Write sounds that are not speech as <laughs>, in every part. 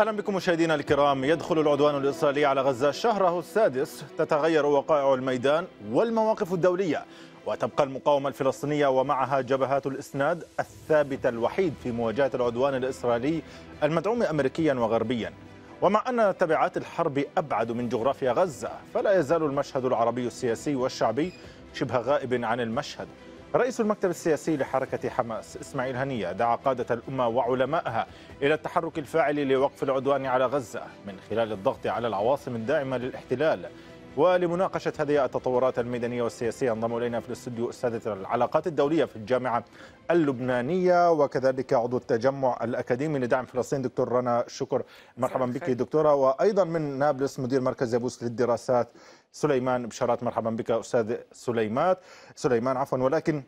اهلا بكم مشاهدينا الكرام يدخل العدوان الاسرائيلي على غزه شهره السادس تتغير وقائع الميدان والمواقف الدوليه وتبقى المقاومه الفلسطينيه ومعها جبهات الاسناد الثابت الوحيد في مواجهه العدوان الاسرائيلي المدعوم امريكيا وغربيا ومع ان تبعات الحرب ابعد من جغرافيا غزه فلا يزال المشهد العربي السياسي والشعبي شبه غائب عن المشهد رئيس المكتب السياسي لحركة حماس إسماعيل هنية دعا قادة الأمة وعلمائها إلى التحرك الفاعل لوقف العدوان على غزة من خلال الضغط على العواصم الداعمة للاحتلال ولمناقشة هذه التطورات الميدانية والسياسية انضم إلينا في الاستوديو أستاذة العلاقات الدولية في الجامعة اللبنانية وكذلك عضو التجمع الأكاديمي لدعم فلسطين دكتور رنا شكر مرحبا بك دكتورة وأيضا من نابلس مدير مركز يابوس للدراسات سليمان بشارات مرحبا بك أستاذ سليمان سليمان عفوا ولكن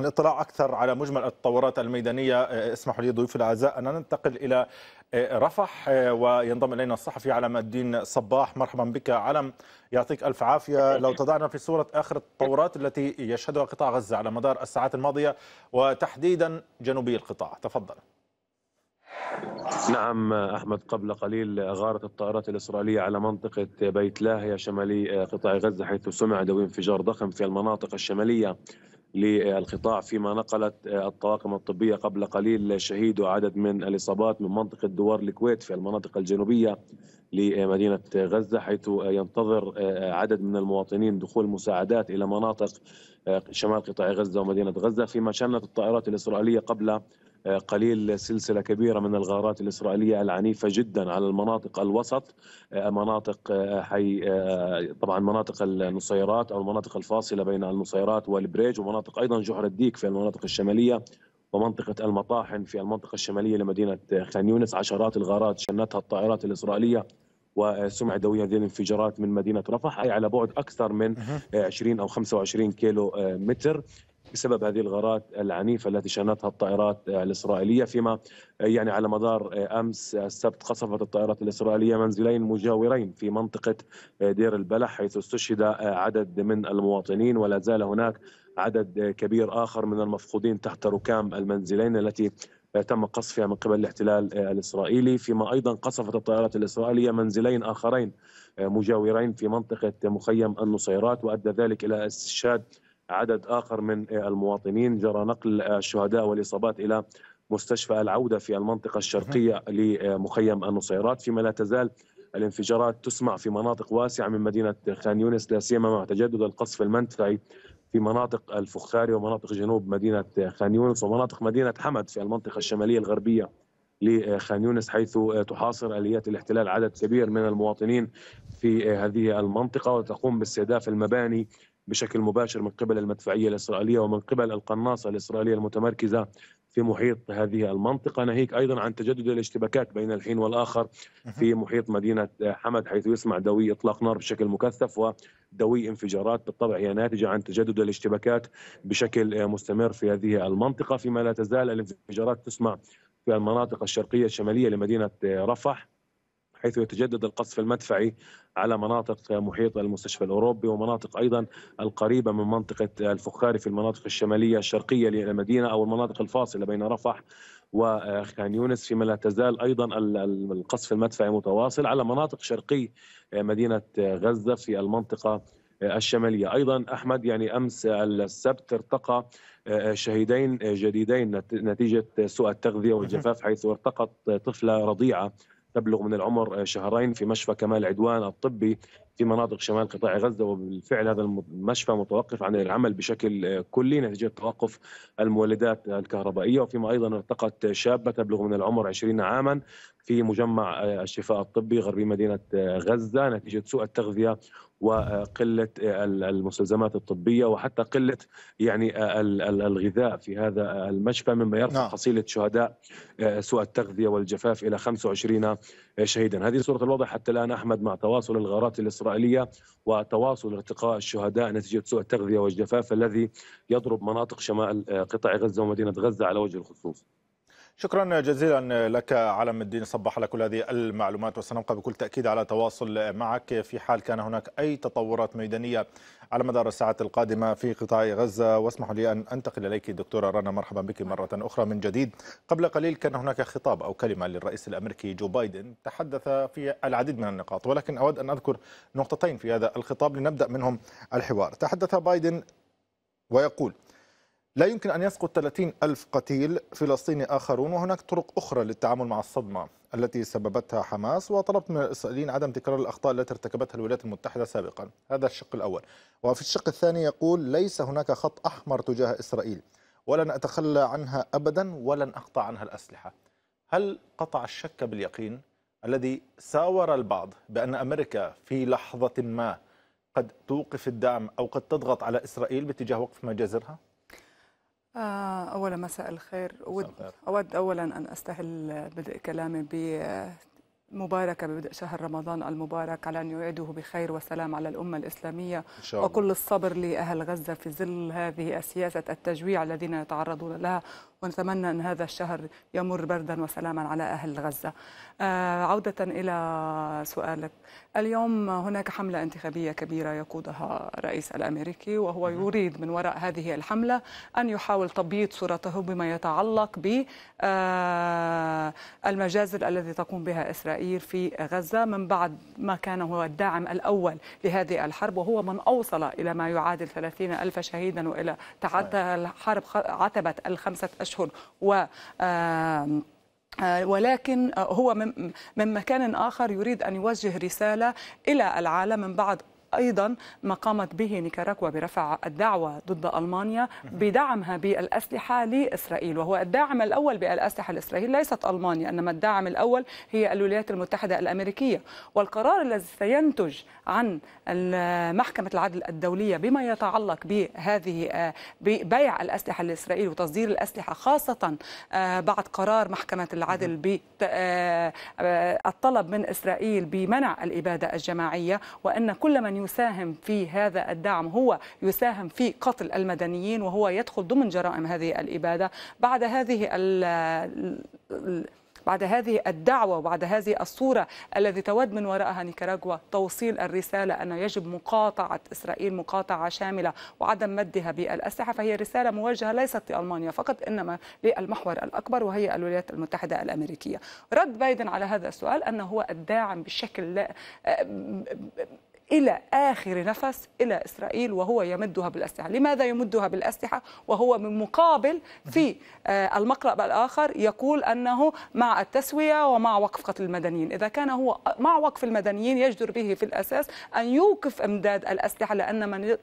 الاطلاع اكثر على مجمل التطورات الميدانيه آه، اسمحوا لي ضيوف الاعزاء ان ننتقل الى آه، رفح آه، وينضم الينا الصحفي علم الدين صباح مرحبا بك علم يعطيك الف عافيه لو تضعنا في صوره اخر التطورات التي يشهدها قطاع غزه على مدار الساعات الماضيه وتحديدا جنوبي القطاع تفضل نعم احمد قبل قليل غارت الطائرات الاسرائيليه على منطقه بيت لاهيا شمالي قطاع غزه حيث سمع دوي انفجار ضخم في المناطق الشماليه للقطاع فيما نقلت الطواقم الطبيه قبل قليل شهيد وعدد من الاصابات من منطقه دوار الكويت في المناطق الجنوبيه لمدينه غزه حيث ينتظر عدد من المواطنين دخول مساعدات الى مناطق شمال قطاع غزه ومدينه غزه فيما شنت الطائرات الاسرائيليه قبل قليل سلسله كبيره من الغارات الاسرائيليه العنيفه جدا على المناطق الوسط آه، مناطق آه، حي آه، طبعا مناطق النصيرات او المناطق الفاصله بين النصيرات والبريج ومناطق ايضا جحر الديك في المناطق الشماليه ومنطقة المطاحن في المنطقة الشمالية لمدينة خان يونس عشرات الغارات شنتها الطائرات الإسرائيلية وسمع دويا هذه الانفجارات من مدينة رفح أي على بعد أكثر من 20 أو 25 كيلو متر بسبب هذه الغارات العنيفة التي شنتها الطائرات الإسرائيلية فيما يعني على مدار أمس السبت قصفت الطائرات الإسرائيلية منزلين مجاورين في منطقة دير البلح حيث استشهد عدد من المواطنين ولا زال هناك عدد كبير آخر من المفقودين تحت ركام المنزلين التي تم قصفها من قبل الاحتلال الاسرائيلي فيما ايضا قصفت الطائرات الاسرائيليه منزلين اخرين مجاورين في منطقه مخيم النصيرات وادى ذلك الى استشهاد عدد آخر من المواطنين جرى نقل الشهداء والإصابات إلى مستشفى العودة في المنطقة الشرقية لمخيم النصيرات فيما لا تزال الانفجارات تسمع في مناطق واسعة من مدينة خان يونس لا سيما مع تجدد القصف المنتعي في مناطق الفخاري ومناطق جنوب مدينة خان يونس ومناطق مدينة حمد في المنطقة الشمالية الغربية لخان يونس حيث تحاصر اليات الاحتلال عدد كبير من المواطنين في هذه المنطقه وتقوم باستهداف المباني بشكل مباشر من قبل المدفعية الإسرائيلية ومن قبل القناصة الإسرائيلية المتمركزة في محيط هذه المنطقة ناهيك أيضا عن تجدد الاشتباكات بين الحين والآخر في محيط مدينة حمد حيث يسمع دوي إطلاق نار بشكل مكثف ودوي انفجارات بالطبع هي ناتجة عن تجدد الاشتباكات بشكل مستمر في هذه المنطقة فيما لا تزال الانفجارات تسمع في المناطق الشرقية الشمالية لمدينة رفح حيث يتجدد القصف المدفعي على مناطق محيط المستشفى الاوروبي ومناطق ايضا القريبه من منطقه الفخاري في المناطق الشماليه الشرقيه للمدينه او المناطق الفاصله بين رفح وخان يونس فيما لا تزال ايضا القصف المدفعي متواصل على مناطق شرقي مدينه غزه في المنطقه الشمالية أيضا أحمد يعني أمس السبت ارتقى شهيدين جديدين نتيجة سوء التغذية والجفاف حيث ارتقت طفلة رضيعة تبلغ من العمر آه، شهرين في مشفى كمال عدوان الطبي في مناطق شمال قطاع غزه وبالفعل هذا المشفى متوقف عن العمل بشكل آه، كلي نتيجه توقف المولدات الكهربائيه وفيما ايضا ارتقت شابه تبلغ من العمر 20 عاما في مجمع آه، الشفاء الطبي غربي مدينه غزه نتيجه سوء التغذيه وقله آه، المستلزمات الطبيه وحتى قله يعني آه، الغذاء في هذا المشفى مما يرفع نعم. حصيله شهداء آه، سوء التغذيه والجفاف الى 25 شهيدا، هذه صوره الوضع حتى الان احمد مع تواصل الغارات الاسرائيليه وتواصل ارتقاء الشهداء نتيجه سوء التغذيه والجفاف الذي يضرب مناطق شمال قطاع غزه ومدينه غزه على وجه الخصوص. شكرا جزيلا لك علم الدين صباح على كل هذه المعلومات وسنبقى بكل تأكيد على تواصل معك في حال كان هناك أي تطورات ميدانية على مدار الساعات القادمة في قطاع غزة واسمحوا لي أن أنتقل إليك دكتورة رنا مرحبا بك مرة أخرى من جديد قبل قليل كان هناك خطاب أو كلمة للرئيس الأمريكي جو بايدن تحدث في العديد من النقاط ولكن أود أن أذكر نقطتين في هذا الخطاب لنبدأ منهم الحوار تحدث بايدن ويقول لا يمكن أن يسقط 30 ألف قتيل فلسطيني آخرون وهناك طرق أخرى للتعامل مع الصدمة التي سببتها حماس وطلبت من الإسرائيليين عدم تكرار الأخطاء التي ارتكبتها الولايات المتحدة سابقا هذا الشق الأول وفي الشق الثاني يقول ليس هناك خط أحمر تجاه إسرائيل ولن أتخلى عنها أبدا ولن أقطع عنها الأسلحة هل قطع الشك باليقين الذي ساور البعض بأن أمريكا في لحظة ما قد توقف الدعم أو قد تضغط على إسرائيل باتجاه وقف مجازرها؟ آه، أولا مساء الخير أود, أود أولا أن أستهل بدء كلامي آه، مباركة ببدء شهر رمضان المبارك على أن يعيده بخير وسلام على الأمة الإسلامية إن شاء الله. وكل الصبر لأهل غزة في ظل هذه السياسة التجويع الذين يتعرضون لها ونتمنى أن هذا الشهر يمر بردا وسلاما على أهل غزة آه، عودة إلى سؤالك اليوم هناك حملة انتخابية كبيرة يقودها الرئيس الأمريكي وهو يريد من وراء هذه الحملة أن يحاول تبييض صورته بما يتعلق بالمجازر آه، الذي تقوم بها إسرائيل في غزة من بعد ما كان هو الداعم الأول لهذه الحرب وهو من أوصل إلى ما يعادل 30 ألف شهيدا وإلى تعدى الحرب عتبة الخمسة أشهر أشهر و آه، ولكن آه، هو من مكان آخر يريد أن يوجه رسالة إلى العالم من بعد أيضا ما قامت به نيكاراغوا برفع الدعوة ضد ألمانيا بدعمها بالأسلحة لإسرائيل وهو الداعم الأول بالأسلحة لإسرائيل ليست ألمانيا إنما الداعم الأول هي الولايات المتحدة الأمريكية والقرار الذي سينتج عن محكمة العدل الدولية بما يتعلق بهذه آه، ببيع الأسلحة لإسرائيل وتصدير الأسلحة خاصة آه، بعد قرار محكمة العدل بالطلب آه، من إسرائيل بمنع الإبادة الجماعية وأن كل من يساهم في هذا الدعم هو يساهم في قتل المدنيين وهو يدخل ضمن جرائم هذه الإبادة بعد هذه بعد هذه الدعوة وبعد هذه الصورة الذي تود من وراءها نيكاراغوا توصيل الرسالة أنه يجب مقاطعة إسرائيل مقاطعة شاملة وعدم مدها بالأسلحة فهي رسالة موجهة ليست لألمانيا فقط إنما للمحور الأكبر وهي الولايات المتحدة الأمريكية رد بايدن على هذا السؤال أنه هو الداعم بشكل إلى آخر نفس إلى إسرائيل وهو يمدها بالأسلحة لماذا يمدها بالأسلحة وهو من مقابل في آه، المقرأ الآخر يقول أنه مع التسوية ومع وقف قتل المدنيين إذا كان هو مع وقف المدنيين يجدر به في الأساس أن يوقف إمداد الأسلحة لأن من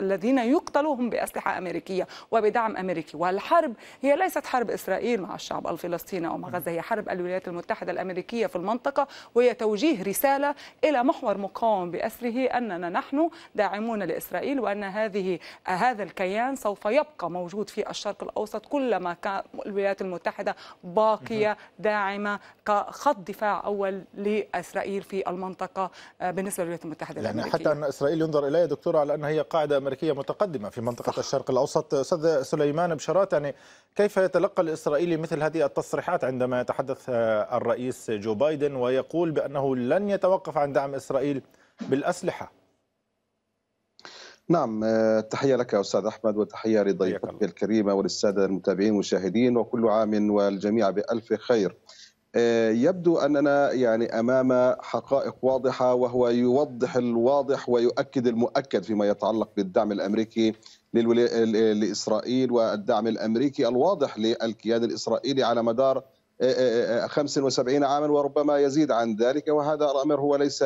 الذين يقتلوا هم بأسلحة أمريكية وبدعم أمريكي والحرب هي ليست حرب إسرائيل مع الشعب الفلسطيني أو مع غزة هي حرب الولايات المتحدة الأمريكية في المنطقة وهي توجيه رسالة إلى محور مقاوم بأسره آخره أننا نحن داعمون لإسرائيل وأن هذه هذا الكيان سوف يبقى موجود في الشرق الأوسط كلما كان الولايات المتحدة باقية داعمة كخط دفاع أول لإسرائيل في المنطقة آه، بالنسبة للولايات المتحدة يعني الأمريكية. حتى أن إسرائيل ينظر إليها دكتورة على أنها هي قاعدة أمريكية متقدمة في منطقة صح. الشرق الأوسط أستاذ سليمان بشارات يعني كيف يتلقى الإسرائيلي مثل هذه التصريحات عندما يتحدث آه، الرئيس جو بايدن ويقول بأنه لن يتوقف عن دعم إسرائيل بالأسلحة نعم آه، تحية لك أستاذ أحمد وتحية لضيفتك الكريمة وللسادة المتابعين والمشاهدين وكل عام والجميع بألف خير آه، يبدو أننا يعني أمام حقائق واضحة وهو يوضح الواضح ويؤكد المؤكد فيما يتعلق بالدعم الأمريكي لإسرائيل والدعم الأمريكي الواضح للكيان الإسرائيلي على مدار 75 آه، عاما وربما يزيد عن ذلك وهذا الأمر هو ليس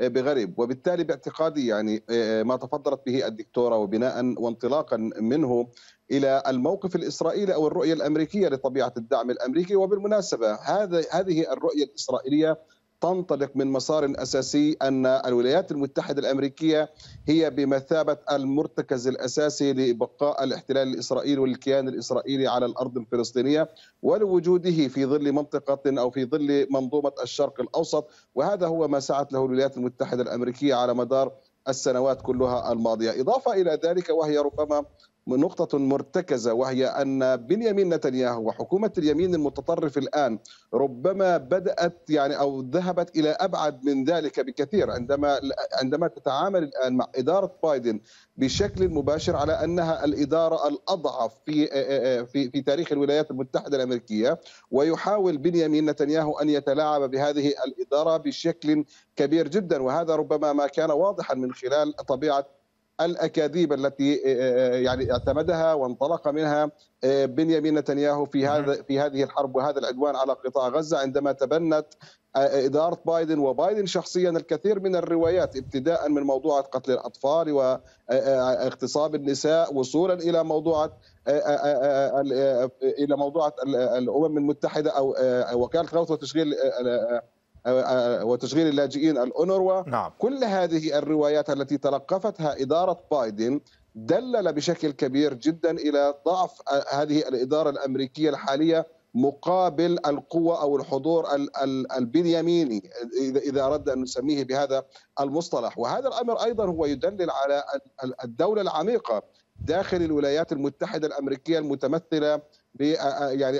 آه، بغريب وبالتالي باعتقادي يعني آه، آه، ما تفضلت به الدكتوره وبناء وانطلاقا منه الى الموقف الاسرائيلي او الرؤيه الامريكيه لطبيعه الدعم الامريكي وبالمناسبه هذا هذه الرؤيه الاسرائيليه تنطلق من مسار اساسي ان الولايات المتحده الامريكيه هي بمثابه المرتكز الاساسي لبقاء الاحتلال الاسرائيلي والكيان الاسرائيلي على الارض الفلسطينيه ولوجوده في ظل منطقه او في ظل منظومه الشرق الاوسط وهذا هو ما سعت له الولايات المتحده الامريكيه على مدار السنوات كلها الماضيه، اضافه الى ذلك وهي ربما نقطة مرتكزة وهي أن بنيامين نتنياهو وحكومة اليمين المتطرف الآن ربما بدأت يعني أو ذهبت إلى أبعد من ذلك بكثير عندما عندما تتعامل الآن مع إدارة بايدن بشكل مباشر على أنها الإدارة الأضعف في في في تاريخ الولايات المتحدة الأمريكية ويحاول بنيامين نتنياهو أن يتلاعب بهذه الإدارة بشكل كبير جدا وهذا ربما ما كان واضحا من خلال طبيعة الاكاذيب التي آه، آه، آه، يعني اعتمدها وانطلق منها بنيامين نتنياهو في هذا في هذه الحرب وهذا العدوان على قطاع غزه عندما تبنت اداره بايدن وبايدن شخصيا الكثير من الروايات ابتداء من موضوع قتل الاطفال واغتصاب النساء وصولا الى موضوع الى موضوع الامم المتحده او وكاله الغوث وتشغيل وتشغيل اللاجئين الأونروا نعم. كل هذه الروايات التي تلقفتها إدارة بايدن دلل بشكل كبير جدا إلى ضعف هذه الإدارة الأمريكية الحالية مقابل القوة أو الحضور البنياميني إذا أردنا أن نسميه بهذا المصطلح وهذا الأمر أيضا هو يدلل على الدولة العميقة داخل الولايات المتحدة الأمريكية المتمثلة يعني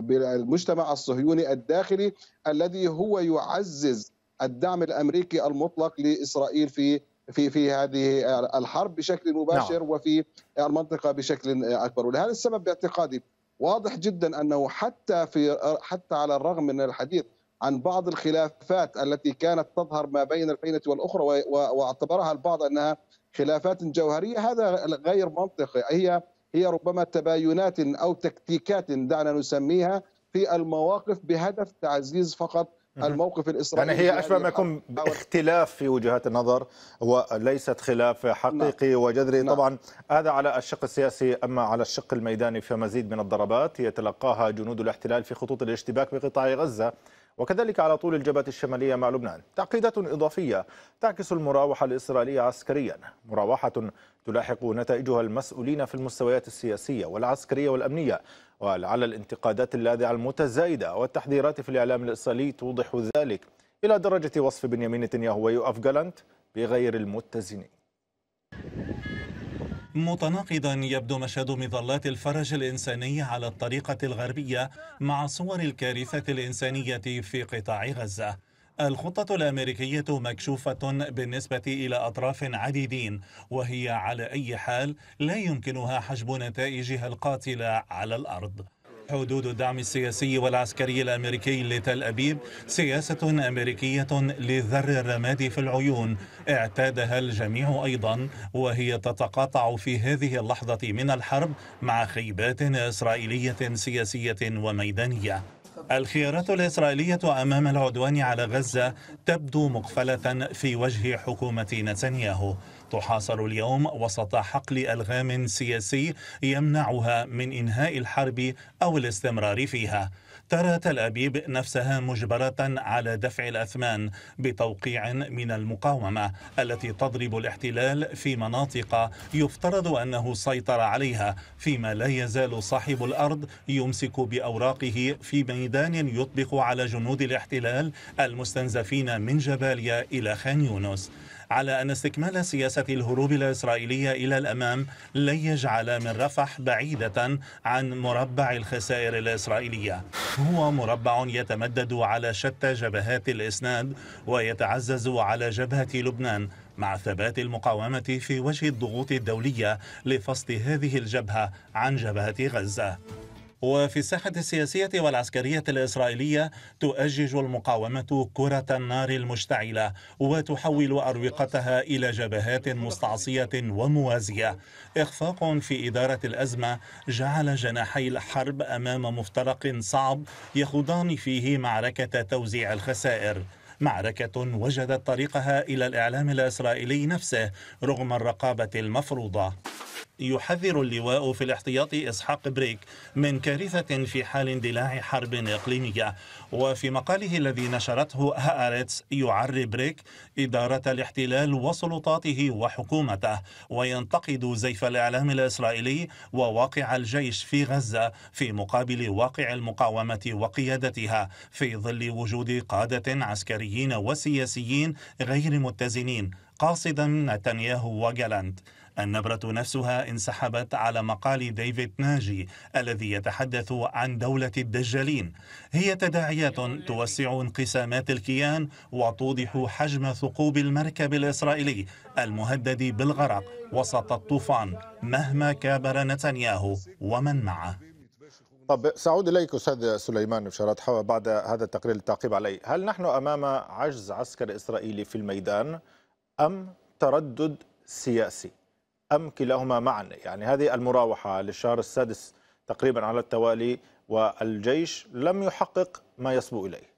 بالمجتمع الصهيوني الداخلي الذي هو يعزز الدعم الامريكي المطلق لاسرائيل في في في هذه الحرب بشكل مباشر نعم. وفي المنطقه بشكل اكبر ولهذا السبب باعتقادي واضح جدا انه حتى في حتى على الرغم من الحديث عن بعض الخلافات التي كانت تظهر ما بين الفينه والاخرى واعتبرها البعض انها خلافات جوهريه هذا غير منطقي هي هي ربما تباينات او تكتيكات دعنا نسميها في المواقف بهدف تعزيز فقط الموقف الاسرائيلي يعني هي اشبه ما يكون اختلاف في وجهات النظر وليست خلاف حقيقي نعم. وجذري نعم. طبعا هذا على الشق السياسي اما على الشق الميداني فمزيد من الضربات يتلقاها جنود الاحتلال في خطوط الاشتباك بقطاع غزه وكذلك على طول الجبهة الشمالية مع لبنان تعقيدات إضافية تعكس المراوحة الإسرائيلية عسكريا مراوحة تلاحق نتائجها المسؤولين في المستويات السياسية والعسكرية والأمنية ولعل الانتقادات اللاذعة المتزايدة والتحذيرات في الإعلام الإسرائيلي توضح ذلك إلى درجة وصف بنيامين نتنياهو ويوآف جالانت بغير المتزنين متناقضا يبدو مشهد مظلات الفرج الإنساني على الطريقة الغربية مع صور الكارثة الإنسانية في قطاع غزة الخطة الأمريكية مكشوفة بالنسبة إلى أطراف عديدين وهي على أي حال لا يمكنها حجب نتائجها القاتلة على الأرض حدود الدعم السياسي والعسكري الامريكي لتل ابيب سياسه امريكيه لذر الرماد في العيون اعتادها الجميع ايضا وهي تتقاطع في هذه اللحظه من الحرب مع خيبات اسرائيليه سياسيه وميدانيه الخيارات الإسرائيلية أمام العدوان على غزة تبدو مقفلة في وجه حكومة نتنياهو تحاصر اليوم وسط حقل ألغام سياسي يمنعها من إنهاء الحرب أو الاستمرار فيها ترى تل أبيب نفسها مجبرة على دفع الأثمان بتوقيع من المقاومة التي تضرب الاحتلال في مناطق يفترض أنه سيطر عليها فيما لا يزال صاحب الأرض يمسك بأوراقه في ميدان يطبق على جنود الاحتلال المستنزفين من جباليا إلى خان يونس على أن استكمال سياسة الهروب الإسرائيلية إلى الأمام لن يجعل من رفح بعيدة عن مربع الخسائر الإسرائيلية هو مربع يتمدد على شتى جبهات الإسناد ويتعزز على جبهة لبنان مع ثبات المقاومة في وجه الضغوط الدولية لفصل هذه الجبهة عن جبهة غزة وفي الساحة السياسية والعسكرية الإسرائيلية تؤجج المقاومة كرة النار المشتعلة وتحول أروقتها إلى جبهات مستعصية وموازية إخفاق في إدارة الأزمة جعل جناحي الحرب أمام مفترق صعب يخوضان فيه معركة توزيع الخسائر معركة وجدت طريقها إلى الإعلام الإسرائيلي نفسه رغم الرقابة المفروضة يحذر اللواء في الاحتياط إسحاق بريك من كارثة في حال اندلاع حرب إقليمية وفي مقاله الذي نشرته هآرتس يعري بريك إدارة الاحتلال وسلطاته وحكومته وينتقد زيف الإعلام الإسرائيلي وواقع الجيش في غزة في مقابل واقع المقاومة وقيادتها في ظل وجود قادة عسكريين وسياسيين غير متزنين قاصدا نتنياهو وجالانت النبرة نفسها انسحبت على مقال ديفيد ناجي الذي يتحدث عن دولة الدجالين هي تداعيات توسع انقسامات الكيان وتوضح حجم ثقوب المركب الإسرائيلي المهدد بالغرق وسط الطوفان مهما كابر نتنياهو ومن معه طب سأعود إليك أستاذ سليمان بشارات حوا بعد هذا التقرير للتعقيب عليه هل نحن أمام عجز عسكري إسرائيلي في الميدان أم تردد سياسي أم كلاهما معا يعني هذه المراوحة للشهر السادس تقريبا على التوالي والجيش لم يحقق ما يصبو إليه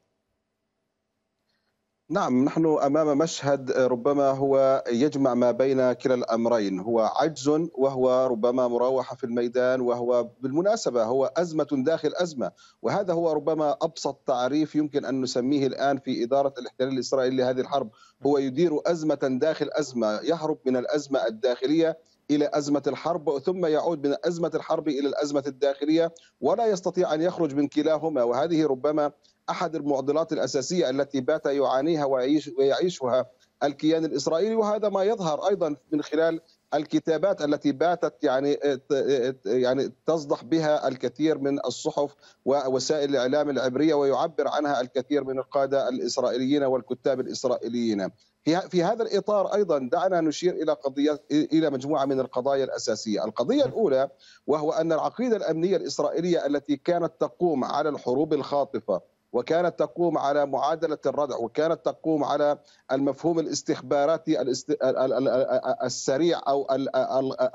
نعم نحن امام مشهد آه، ربما هو يجمع ما بين كلا الامرين هو عجز وهو ربما مراوحه في الميدان وهو بالمناسبه هو ازمه داخل ازمه وهذا هو ربما ابسط تعريف يمكن ان نسميه الان في اداره الاحتلال الاسرائيلي لهذه الحرب هو يدير ازمه داخل ازمه يهرب من الازمه الداخليه الى ازمه الحرب ثم يعود من ازمه الحرب الى الازمه الداخليه ولا يستطيع ان يخرج من كلاهما وهذه ربما احد المعضلات الاساسيه التي بات يعانيها ويعيشها الكيان الاسرائيلي وهذا ما يظهر ايضا من خلال الكتابات التي باتت يعني آه، آه، يعني تصدح بها الكثير من الصحف ووسائل الاعلام العبريه ويعبر عنها الكثير من القاده الاسرائيليين والكتاب الاسرائيليين. في هذا الاطار ايضا دعنا نشير الى قضيه الى مجموعه من القضايا الاساسيه، القضيه نعم. الاولى وهو ان العقيده الامنيه الاسرائيليه التي كانت تقوم على الحروب الخاطفه وكانت تقوم على معادلة الردع وكانت تقوم على المفهوم الاستخباراتي السريع أو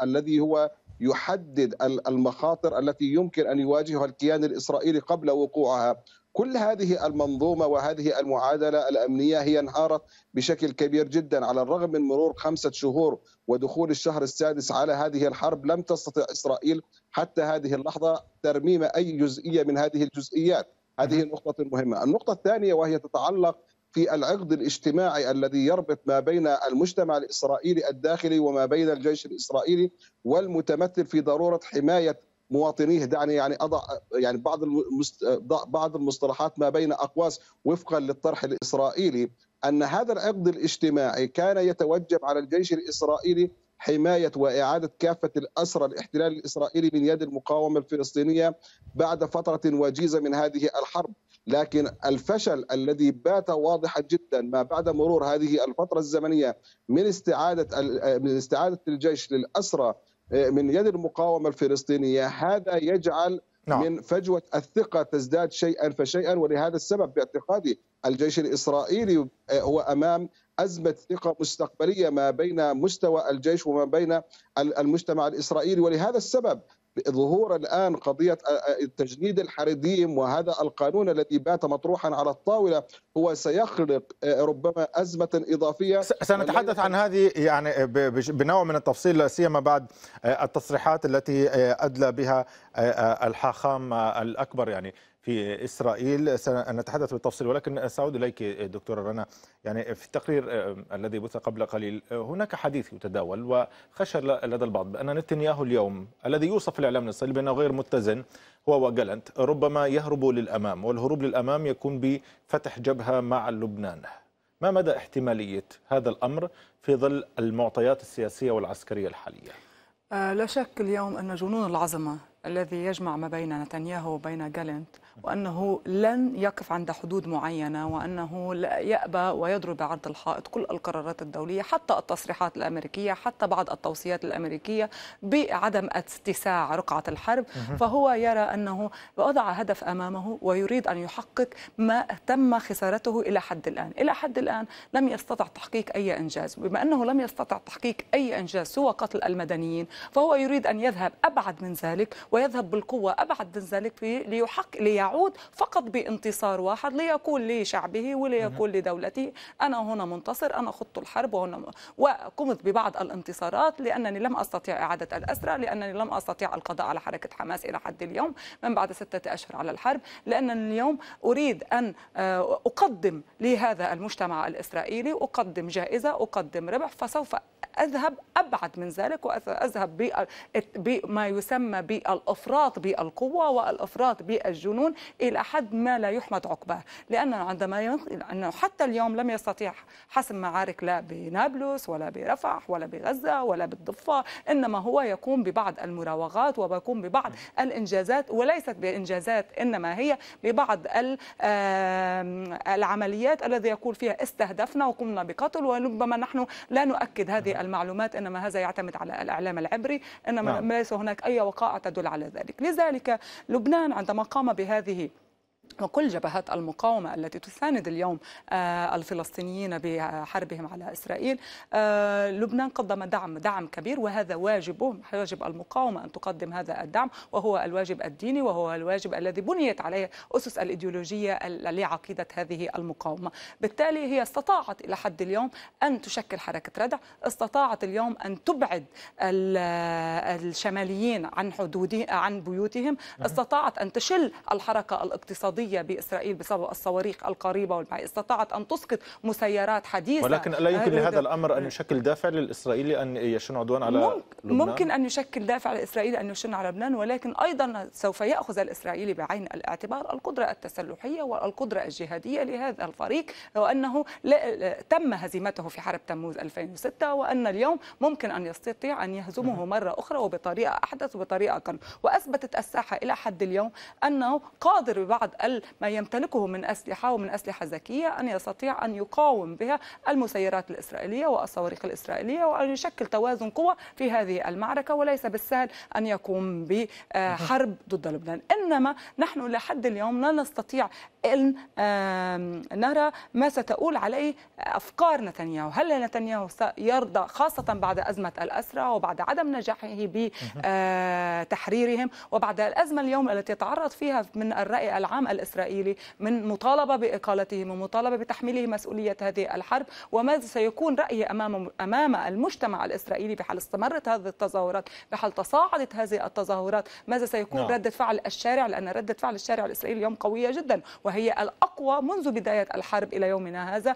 الذي هو يحدد المخاطر التي يمكن أن يواجهها الكيان الإسرائيلي قبل وقوعها كل هذه المنظومة وهذه المعادلة الأمنية هي انهارت بشكل كبير جدا على الرغم من مرور خمسة شهور ودخول الشهر السادس على هذه الحرب لم تستطع إسرائيل حتى هذه اللحظة ترميم أي جزئية من هذه الجزئيات هذه النقطة المهمة النقطة الثانية وهي تتعلق في العقد الاجتماعي الذي يربط ما بين المجتمع الإسرائيلي الداخلي وما بين الجيش الإسرائيلي والمتمثل في ضرورة حماية مواطنيه دعني يعني اضع يعني بعض المست... بعض المصطلحات ما بين اقواس وفقا للطرح الاسرائيلي ان هذا العقد الاجتماعي كان يتوجب على الجيش الاسرائيلي حماية وإعادة كافة الأسرى الاحتلال الإسرائيلي من يد المقاومة الفلسطينية بعد فترة وجيزة من هذه الحرب لكن الفشل الذي بات واضحا جدا ما بعد مرور هذه الفترة الزمنية من استعادة من استعادة الجيش للأسرى من يد المقاومة الفلسطينية هذا يجعل نعم. من فجوة الثقة تزداد شيئا فشيئا ولهذا السبب باعتقادي الجيش الإسرائيلي هو أمام أزمة ثقة مستقبلية ما بين مستوى الجيش وما بين المجتمع الإسرائيلي ولهذا السبب ظهور الان قضيه تجنيد الحريديم وهذا القانون الذي بات مطروحا على الطاوله هو سيخلق آه، ربما ازمه اضافيه سنتحدث عن هذه يعني بنوع من التفصيل لا سيما بعد آه، التصريحات التي آه، ادلى بها الحاخام الاكبر يعني في إسرائيل سنتحدث بالتفصيل ولكن سأعود إليك دكتورة رنا يعني في التقرير آه، الذي بث قبل قليل آه، هناك حديث يتداول وخشى لدى البعض بأن نتنياهو اليوم الذي يوصف الإعلام الإسرائيلي بأنه غير متزن هو وجالنت ربما يهرب للأمام والهروب للأمام يكون بفتح جبهة مع لبنان ما مدى احتمالية هذا الأمر في ظل المعطيات السياسية والعسكرية الحالية؟ آه، لا شك اليوم أن جنون العظمة الذي يجمع ما بين نتنياهو وبين جالنت وأنه لن يقف عند حدود معينة وأنه لا يأبى ويضرب عرض الحائط كل القرارات الدولية حتى التصريحات الأمريكية حتى بعض التوصيات الأمريكية بعدم اتساع رقعة الحرب فهو يرى أنه وضع هدف أمامه ويريد أن يحقق ما تم خسارته إلى حد الآن إلى حد الآن لم يستطع تحقيق أي إنجاز بما أنه لم يستطع تحقيق أي إنجاز سوى قتل المدنيين فهو يريد أن يذهب أبعد من ذلك ويذهب بالقوة أبعد من ذلك ليحقق لي يعود فقط بانتصار واحد ليقول لشعبه وليقول لدولته أنا هنا منتصر أنا خضت الحرب وهنا وقمت ببعض الانتصارات لأنني لم أستطيع إعادة الأسرى لأنني لم أستطيع القضاء على حركة حماس إلى حد اليوم من بعد ستة أشهر على الحرب لانني اليوم أريد أن آه، أقدم لهذا المجتمع الإسرائيلي أقدم جائزة أقدم ربح فسوف أذهب أبعد من ذلك وأذهب بما يسمى بالإفراط بالقوة والإفراط بالجنون إلى حد ما لا يحمد عقباه لأنه عندما أنه حتى اليوم لم يستطيع حسم معارك لا بنابلس ولا برفح ولا بغزة ولا بالضفة إنما هو يقوم ببعض المراوغات ويقوم ببعض الإنجازات وليست بإنجازات إنما هي ببعض العمليات الذي يقول فيها استهدفنا وقمنا بقتل وربما نحن لا نؤكد هذه المعلومات إنما هذا يعتمد على الإعلام العبري إنما نعم. ليس هناك أي وقائع تدل على ذلك لذلك لبنان عندما قام بهذه وكل جبهات المقاومة التي تساند اليوم آه، الفلسطينيين بحربهم على إسرائيل آه، لبنان قدم دعم دعم كبير وهذا واجبه واجب المقاومة أن تقدم هذا الدعم وهو الواجب الديني وهو الواجب الذي بنيت عليه أسس الإيديولوجية لعقيدة هذه المقاومة بالتالي هي استطاعت إلى حد اليوم أن تشكل حركة ردع استطاعت اليوم أن تبعد الشماليين عن حدود عن بيوتهم نعم. استطاعت أن تشل الحركة الاقتصادية الارضيه باسرائيل بسبب الصواريخ القريبه والبعيده استطاعت ان تسقط مسيرات حديثه ولكن لا يمكن لهذا الامر ان يشكل دافع للاسرائيلي ان يشن عدوان على ممكن لبنان ممكن ان يشكل دافع للاسرائيلي ان يشن على لبنان ولكن ايضا سوف ياخذ الاسرائيلي بعين الاعتبار القدره التسلحيه والقدره الجهاديه لهذا الفريق وانه تم هزيمته في حرب تموز 2006 وان اليوم ممكن ان يستطيع ان يهزمه مره اخرى وبطريقه احدث وبطريقه اقل واثبتت الساحه الى حد اليوم انه قادر ببعض الأقل ما يمتلكه من أسلحة ومن أسلحة ذكية أن يستطيع أن يقاوم بها المسيرات الإسرائيلية والصواريخ الإسرائيلية وأن يشكل توازن قوى في هذه المعركة وليس بالسهل أن يقوم بحرب <laughs> ضد لبنان إنما نحن لحد اليوم لا نستطيع أن نرى ما ستؤول عليه أفكار نتنياهو هل نتنياهو سيرضى خاصة بعد أزمة الأسرة وبعد عدم نجاحه بتحريرهم آه، وبعد الأزمة اليوم التي تعرض فيها من الرأي العام الإسرائيلي من مطالبة بإقالته من مطالبة بتحميله مسؤولية هذه الحرب وماذا سيكون رأيه أمام أمام المجتمع الإسرائيلي بحال استمرت هذه التظاهرات بحال تصاعدت هذه التظاهرات ماذا سيكون نعم. ردة فعل الشارع لأن ردة فعل الشارع الإسرائيلي اليوم قوية جدا وهي الأقوى منذ بداية الحرب إلى يومنا هذا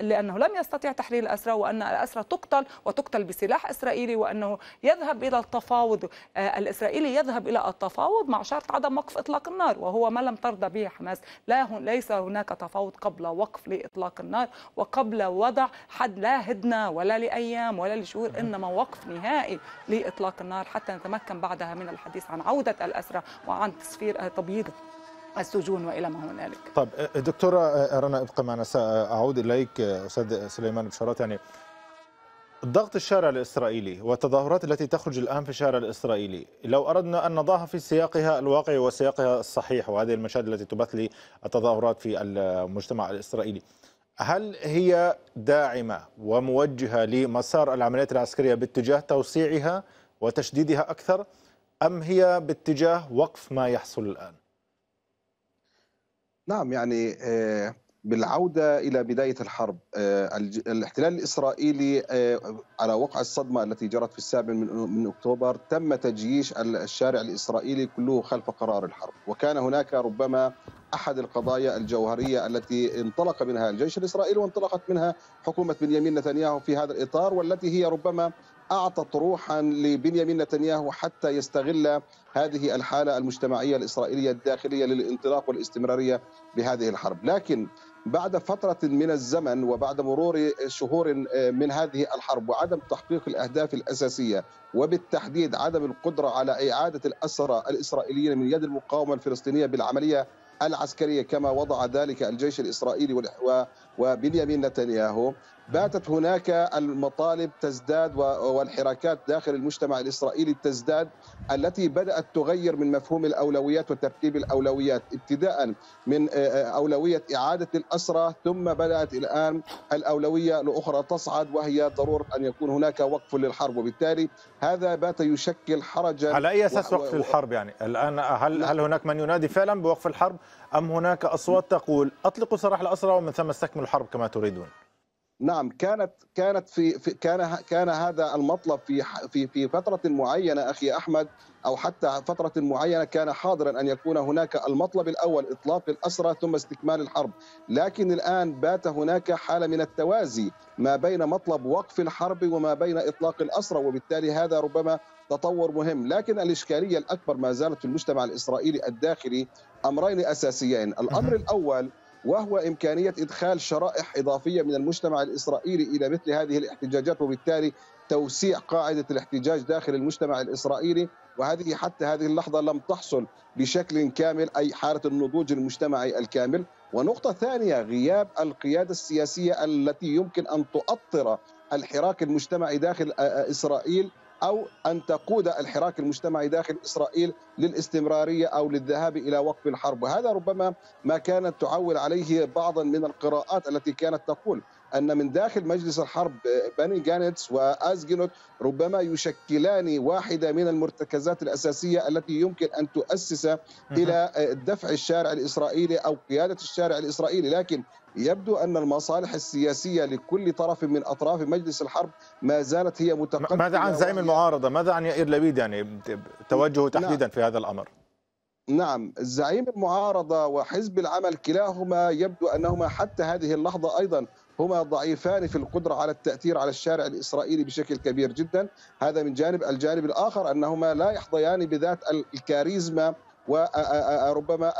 لأنه لم يستطيع تحرير الأسرى وأن الأسرى تقتل وتقتل بسلاح إسرائيلي وأنه يذهب إلى التفاوض آه، الإسرائيلي يذهب إلى التفاوض مع شرط عدم وقف إطلاق النار وهو ما لم ترضى به حماس لا ليس هناك تفاوض قبل وقف لإطلاق النار وقبل وضع حد لا هدنة ولا لأيام ولا لشهور إنما وقف نهائي لإطلاق النار حتى نتمكن بعدها من الحديث عن عودة الأسرى وعن تسفير تبييض السجون والى ما هنالك. طيب دكتوره رنا ابقى معنا ساعود اليك استاذ سليمان بشارات يعني الضغط الشارع الإسرائيلي والتظاهرات التي تخرج الآن في الشارع الإسرائيلي لو أردنا أن نضعها في سياقها الواقعي وسياقها الصحيح وهذه المشاهد التي تبث لي التظاهرات في المجتمع الإسرائيلي هل هي داعمة وموجهة لمسار العمليات العسكرية باتجاه توسيعها وتشديدها أكثر أم هي باتجاه وقف ما يحصل الآن؟ نعم يعني آه بالعودة إلى بداية الحرب آه، الاحتلال الإسرائيلي آه، على وقع الصدمة التي جرت في السابع من أكتوبر تم تجييش الشارع الإسرائيلي كله خلف قرار الحرب وكان هناك ربما أحد القضايا الجوهرية التي انطلق منها الجيش الإسرائيلي وانطلقت منها حكومة بنيامين نتنياهو في هذا الإطار والتي هي ربما أعطت روحا لبنيامين نتنياهو حتى يستغل هذه الحالة المجتمعية الإسرائيلية الداخلية للانطلاق والاستمرارية بهذه الحرب لكن بعد فترة من الزمن وبعد مرور شهور آه، من هذه الحرب وعدم تحقيق الأهداف الأساسية وبالتحديد عدم القدرة على إعادة الأسرى الإسرائيليين من يد المقاومة الفلسطينية بالعملية العسكرية كما وضع ذلك الجيش الإسرائيلي وبنيامين نتنياهو باتت هناك المطالب تزداد والحركات داخل المجتمع الاسرائيلي تزداد التي بدات تغير من مفهوم الاولويات وترتيب الاولويات ابتداء من آه، آه، اولويه اعاده الاسرى ثم بدات الان الاولويه الاخرى تصعد وهي ضروره ان يكون هناك وقف للحرب وبالتالي هذا بات يشكل حرجا على اي اساس وقف الحرب يعني الان هل هل هناك من ينادي فعلا بوقف الحرب أم هناك أصوات تقول أطلقوا سراح الأسرى ومن ثم استكملوا الحرب كما تريدون نعم كانت كانت في, في كان كان هذا المطلب في في في فتره معينه اخي احمد او حتى فتره معينه كان حاضرا ان يكون هناك المطلب الاول اطلاق الاسرى ثم استكمال الحرب، لكن الان بات هناك حاله من التوازي ما بين مطلب وقف الحرب وما بين اطلاق الاسرى وبالتالي هذا ربما تطور مهم لكن الإشكالية الأكبر ما زالت في المجتمع الإسرائيلي الداخلي أمرين أساسيين الأمر الأول وهو إمكانية إدخال شرائح إضافية من المجتمع الإسرائيلي إلى مثل هذه الاحتجاجات وبالتالي توسيع قاعدة الاحتجاج داخل المجتمع الإسرائيلي وهذه حتى هذه اللحظة لم تحصل بشكل كامل أي حالة النضوج المجتمعي الكامل ونقطة ثانية غياب القيادة السياسية التي يمكن أن تؤطر الحراك المجتمعي داخل إسرائيل أو أن تقود الحراك المجتمعي داخل إسرائيل للاستمرارية أو للذهاب إلى وقف الحرب وهذا ربما ما كانت تعول عليه بعضا من القراءات التي كانت تقول أن من داخل مجلس الحرب بني جانتس وأزجنوت ربما يشكلان واحدة من المرتكزات الأساسية التي يمكن أن تؤسس إلى دفع الشارع الإسرائيلي أو قيادة الشارع الإسرائيلي لكن يبدو ان المصالح السياسيه لكل طرف من اطراف مجلس الحرب ما زالت هي متقدمه ماذا عن زعيم المعارضه؟ ماذا عن يائر لبيد يعني توجهه نعم. تحديدا في هذا الامر؟ نعم زعيم المعارضة وحزب العمل كلاهما يبدو أنهما حتى هذه اللحظة أيضا هما ضعيفان في القدرة على التأثير على الشارع الإسرائيلي بشكل كبير جدا هذا من جانب الجانب الآخر أنهما لا يحظيان بذات الكاريزما وربما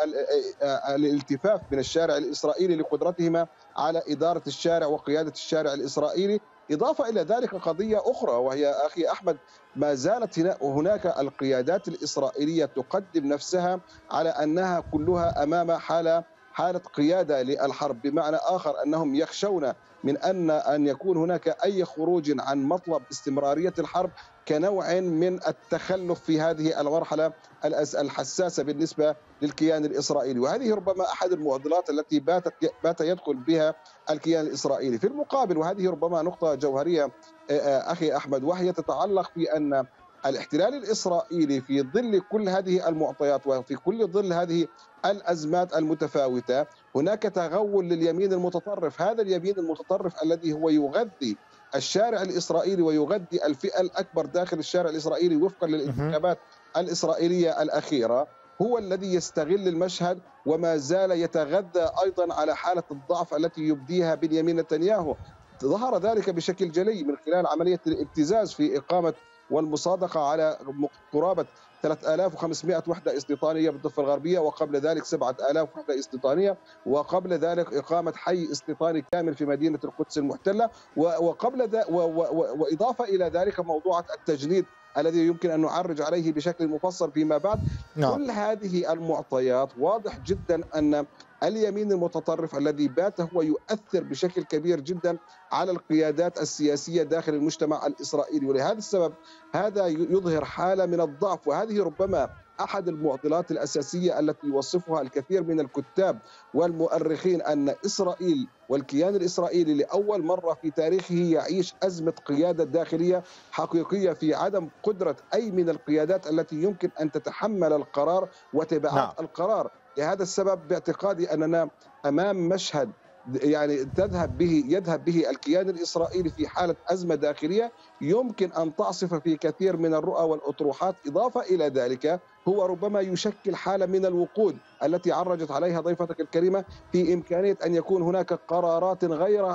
الالتفاف من الشارع الإسرائيلي لقدرتهما على إدارة الشارع وقيادة الشارع الإسرائيلي إضافة إلى ذلك قضية أخرى وهي أخي أحمد ما زالت هناك القيادات الإسرائيلية تقدم نفسها على أنها كلها أمام حالة حالة قيادة للحرب بمعنى آخر أنهم يخشون من أن أن يكون هناك أي خروج عن مطلب استمرارية الحرب كنوع من التخلف في هذه المرحلة الحساسة بالنسبة للكيان الإسرائيلي وهذه ربما أحد المعضلات التي باتت بات يدخل بها الكيان الإسرائيلي في المقابل وهذه ربما نقطة جوهرية أخي أحمد وهي تتعلق في أن الاحتلال الإسرائيلي في ظل كل هذه المعطيات وفي كل ظل هذه الأزمات المتفاوتة هناك تغول لليمين المتطرف هذا اليمين المتطرف الذي هو يغذي الشارع الإسرائيلي ويغذي الفئة الأكبر داخل الشارع الإسرائيلي وفقا للانتخابات الإسرائيلية الأخيرة هو الذي يستغل المشهد وما زال يتغذى ايضا على حاله الضعف التي يبديها بنيامين نتنياهو ظهر ذلك بشكل جلي من خلال عمليه الابتزاز في اقامه والمصادقة على قرابة 3500 وحدة استيطانية بالضفة الغربية وقبل ذلك 7000 وحدة استيطانية وقبل ذلك إقامة حي استيطاني كامل في مدينة القدس المحتلة وقبل ذا وإضافة إلى ذلك موضوع التجنيد الذي يمكن ان نعرج عليه بشكل مفصل فيما بعد نعم. كل هذه المعطيات واضح جدا ان اليمين المتطرف الذي بات هو يؤثر بشكل كبير جدا على القيادات السياسيه داخل المجتمع الاسرائيلي ولهذا السبب هذا يظهر حاله من الضعف وهذه ربما احد المعضلات الاساسيه التي يوصفها الكثير من الكتاب والمؤرخين ان اسرائيل والكيان الاسرائيلي لاول مره في تاريخه يعيش ازمه قياده داخليه حقيقيه في عدم قدره اي من القيادات التي يمكن ان تتحمل القرار وتبعات نعم. القرار لهذا السبب باعتقادي اننا امام مشهد يعني تذهب به يذهب به الكيان الاسرائيلي في حاله ازمه داخليه يمكن ان تعصف في كثير من الرؤى والاطروحات اضافه الى ذلك هو ربما يشكل حاله من الوقود التي عرجت عليها ضيفتك الكريمه في امكانيه ان يكون هناك قرارات غير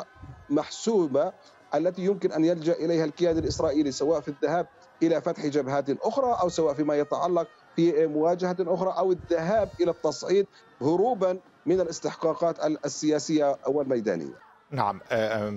محسوبه التي يمكن ان يلجا اليها الكيان الاسرائيلي سواء في الذهاب الى فتح جبهات اخرى او سواء فيما يتعلق في مواجهة أخرى أو الذهاب إلى التصعيد هروبا من الاستحقاقات السياسية والميدانية نعم آه،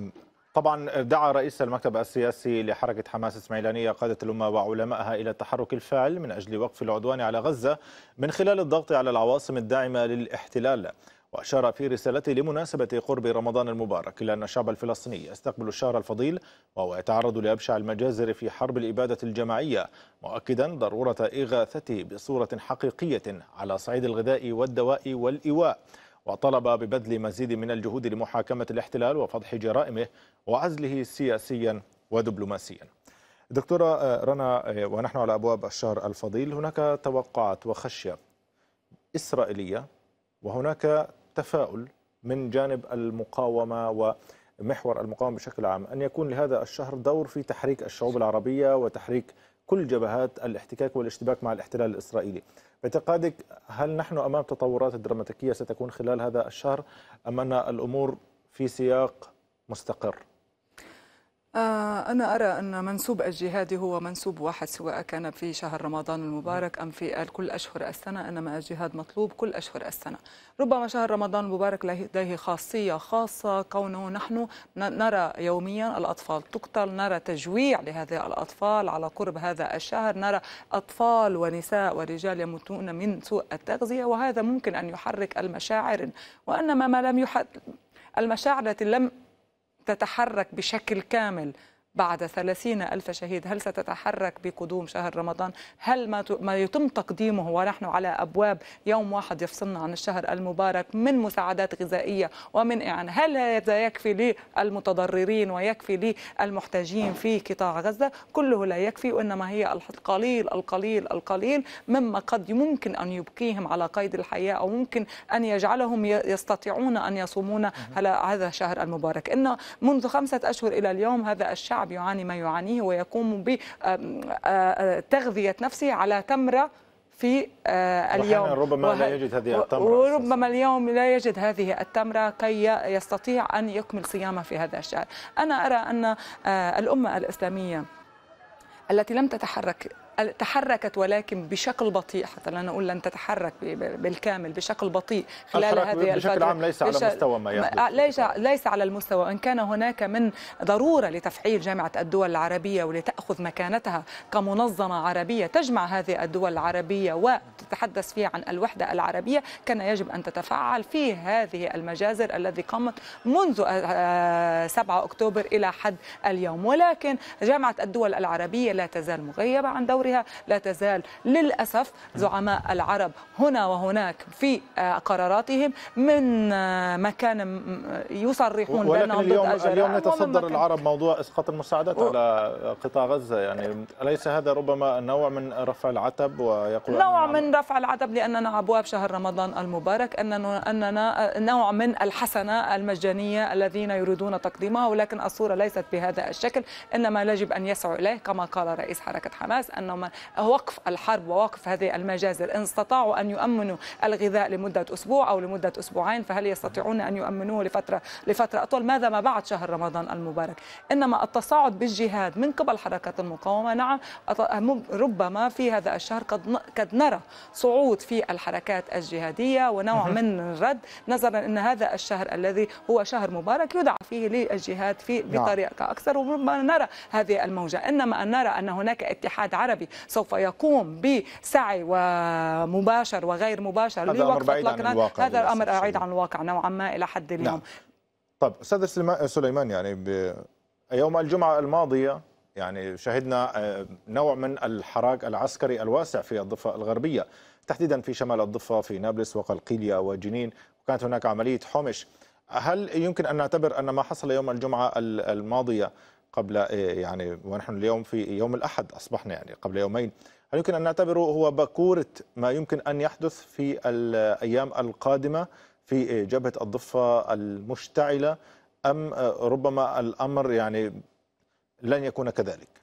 طبعا دعا رئيس المكتب السياسي لحركة حماس إسماعيلانية قادة الأمة وعلمائها إلى التحرك الفاعل من أجل وقف العدوان على غزة من خلال الضغط على العواصم الداعمة للاحتلال وأشار في رسالته لمناسبة قرب رمضان المبارك إلى أن الشعب الفلسطيني يستقبل الشهر الفضيل وهو يتعرض لأبشع المجازر في حرب الإبادة الجماعية مؤكدا ضرورة إغاثته بصورة حقيقية على صعيد الغذاء والدواء والإيواء وطلب ببذل مزيد من الجهود لمحاكمة الاحتلال وفضح جرائمه وعزله سياسيا ودبلوماسيا دكتورة آه، رنا آه، ونحن على أبواب الشهر الفضيل هناك توقعات وخشية إسرائيلية وهناك تفاؤل من جانب المقاومه ومحور المقاومه بشكل عام ان يكون لهذا الشهر دور في تحريك الشعوب العربيه وتحريك كل جبهات الاحتكاك والاشتباك مع الاحتلال الاسرائيلي. باعتقادك هل نحن امام تطورات دراماتيكيه ستكون خلال هذا الشهر ام ان الامور في سياق مستقر؟ آه، أنا أرى أن منسوب الجهاد هو منسوب واحد سواء كان في شهر رمضان المبارك أم في كل أشهر السنة إنما الجهاد مطلوب كل أشهر السنة ربما شهر رمضان المبارك لديه خاصية خاصة كونه نحن نرى يوميا الأطفال تقتل نرى تجويع لهذه الأطفال على قرب هذا الشهر نرى أطفال ونساء ورجال يموتون من سوء التغذية وهذا ممكن أن يحرك المشاعر وإنما ما لم يحرك المشاعر التي لم تتحرك بشكل كامل بعد 30 ألف شهيد هل ستتحرك بقدوم شهر رمضان هل ما, ما يتم تقديمه ونحن على أبواب يوم واحد يفصلنا عن الشهر المبارك من مساعدات غذائية ومن إعانة هل هذا يكفي للمتضررين ويكفي للمحتاجين في قطاع غزة كله لا يكفي وإنما هي القليل القليل القليل مما قد ممكن أن يبقيهم على قيد الحياة أو ممكن أن يجعلهم يستطيعون أن يصومون على هذا الشهر المبارك إن منذ خمسة أشهر إلى اليوم هذا الشعب الشعب يعاني ما يعانيه ويقوم بتغذية نفسه على تمرة في اليوم ربما لا يجد هذه التمرة وربما اليوم لا يجد هذه التمرة كي يستطيع أن يكمل صيامه في هذا الشهر أنا أرى أن الأمة الإسلامية التي لم تتحرك تحركت ولكن بشكل بطيء حتى لا نقول لن تتحرك بالكامل بشكل بطيء خلال هذه الفترة بشكل عام ليس على مستوى ما يحدث آه، ليس ليس على المستوى ان كان هناك من ضروره لتفعيل جامعه الدول العربيه ولتاخذ مكانتها كمنظمه عربيه تجمع هذه الدول العربيه وتتحدث فيها عن الوحده العربيه كان يجب ان تتفعل في هذه المجازر الذي قامت منذ 7 آه، آه، اكتوبر الى حد اليوم ولكن جامعه الدول العربيه لا تزال مغيبه عن دورها وغيرها لا تزال للأسف زعماء العرب هنا وهناك في آه، قراراتهم من آه، مكان يصرحون بأنهم ضد اليوم, اليوم يتصدر العرب موضوع إسقاط المساعدات و... على آه، قطاع غزة يعني أليس هذا ربما نوع من رفع العتب ويقول نوع من نعم؟ رفع العتب لأننا أبواب شهر رمضان المبارك أننا, أننا نوع من الحسنة المجانية الذين يريدون تقديمها ولكن الصورة ليست بهذا الشكل إنما يجب أن يسعوا إليه كما قال رئيس حركة حماس أن انهم وقف الحرب ووقف هذه المجازر إن استطاعوا أن يؤمنوا الغذاء لمدة أسبوع أو لمدة أسبوعين فهل يستطيعون أن يؤمنوه لفترة لفترة أطول ماذا ما بعد شهر رمضان المبارك إنما التصاعد بالجهاد من قبل حركة المقاومة نعم ربما في هذا الشهر قد قد نرى صعود في الحركات الجهادية ونوع من الرد نظرا أن هذا الشهر الذي هو شهر مبارك يدعى فيه للجهاد في نعم. بطريقة أكثر وربما نرى هذه الموجة إنما أن نرى أن هناك اتحاد عربي الذهبي سوف يقوم بسعي ومباشر وغير مباشر هذا الأمر بعيد عن الواقع هذا الأمر بعيد عن الواقع نوعا ما إلى حد اليوم نعم. طب أستاذ سليمان يعني يوم الجمعة الماضية يعني شهدنا آه، نوع من الحراك العسكري الواسع في الضفة الغربية تحديدا في شمال الضفة في نابلس وقلقيلية وجنين وكانت هناك عملية حومش هل يمكن أن نعتبر أن ما حصل يوم الجمعة الماضية قبل آه، يعني ونحن اليوم في يوم الأحد أصبحنا يعني قبل يومين هل يمكن أن نعتبره هو بكورة ما يمكن أن يحدث في الأيام القادمة في جبهة الضفة المشتعلة أم آه، ربما الأمر يعني لن يكون كذلك؟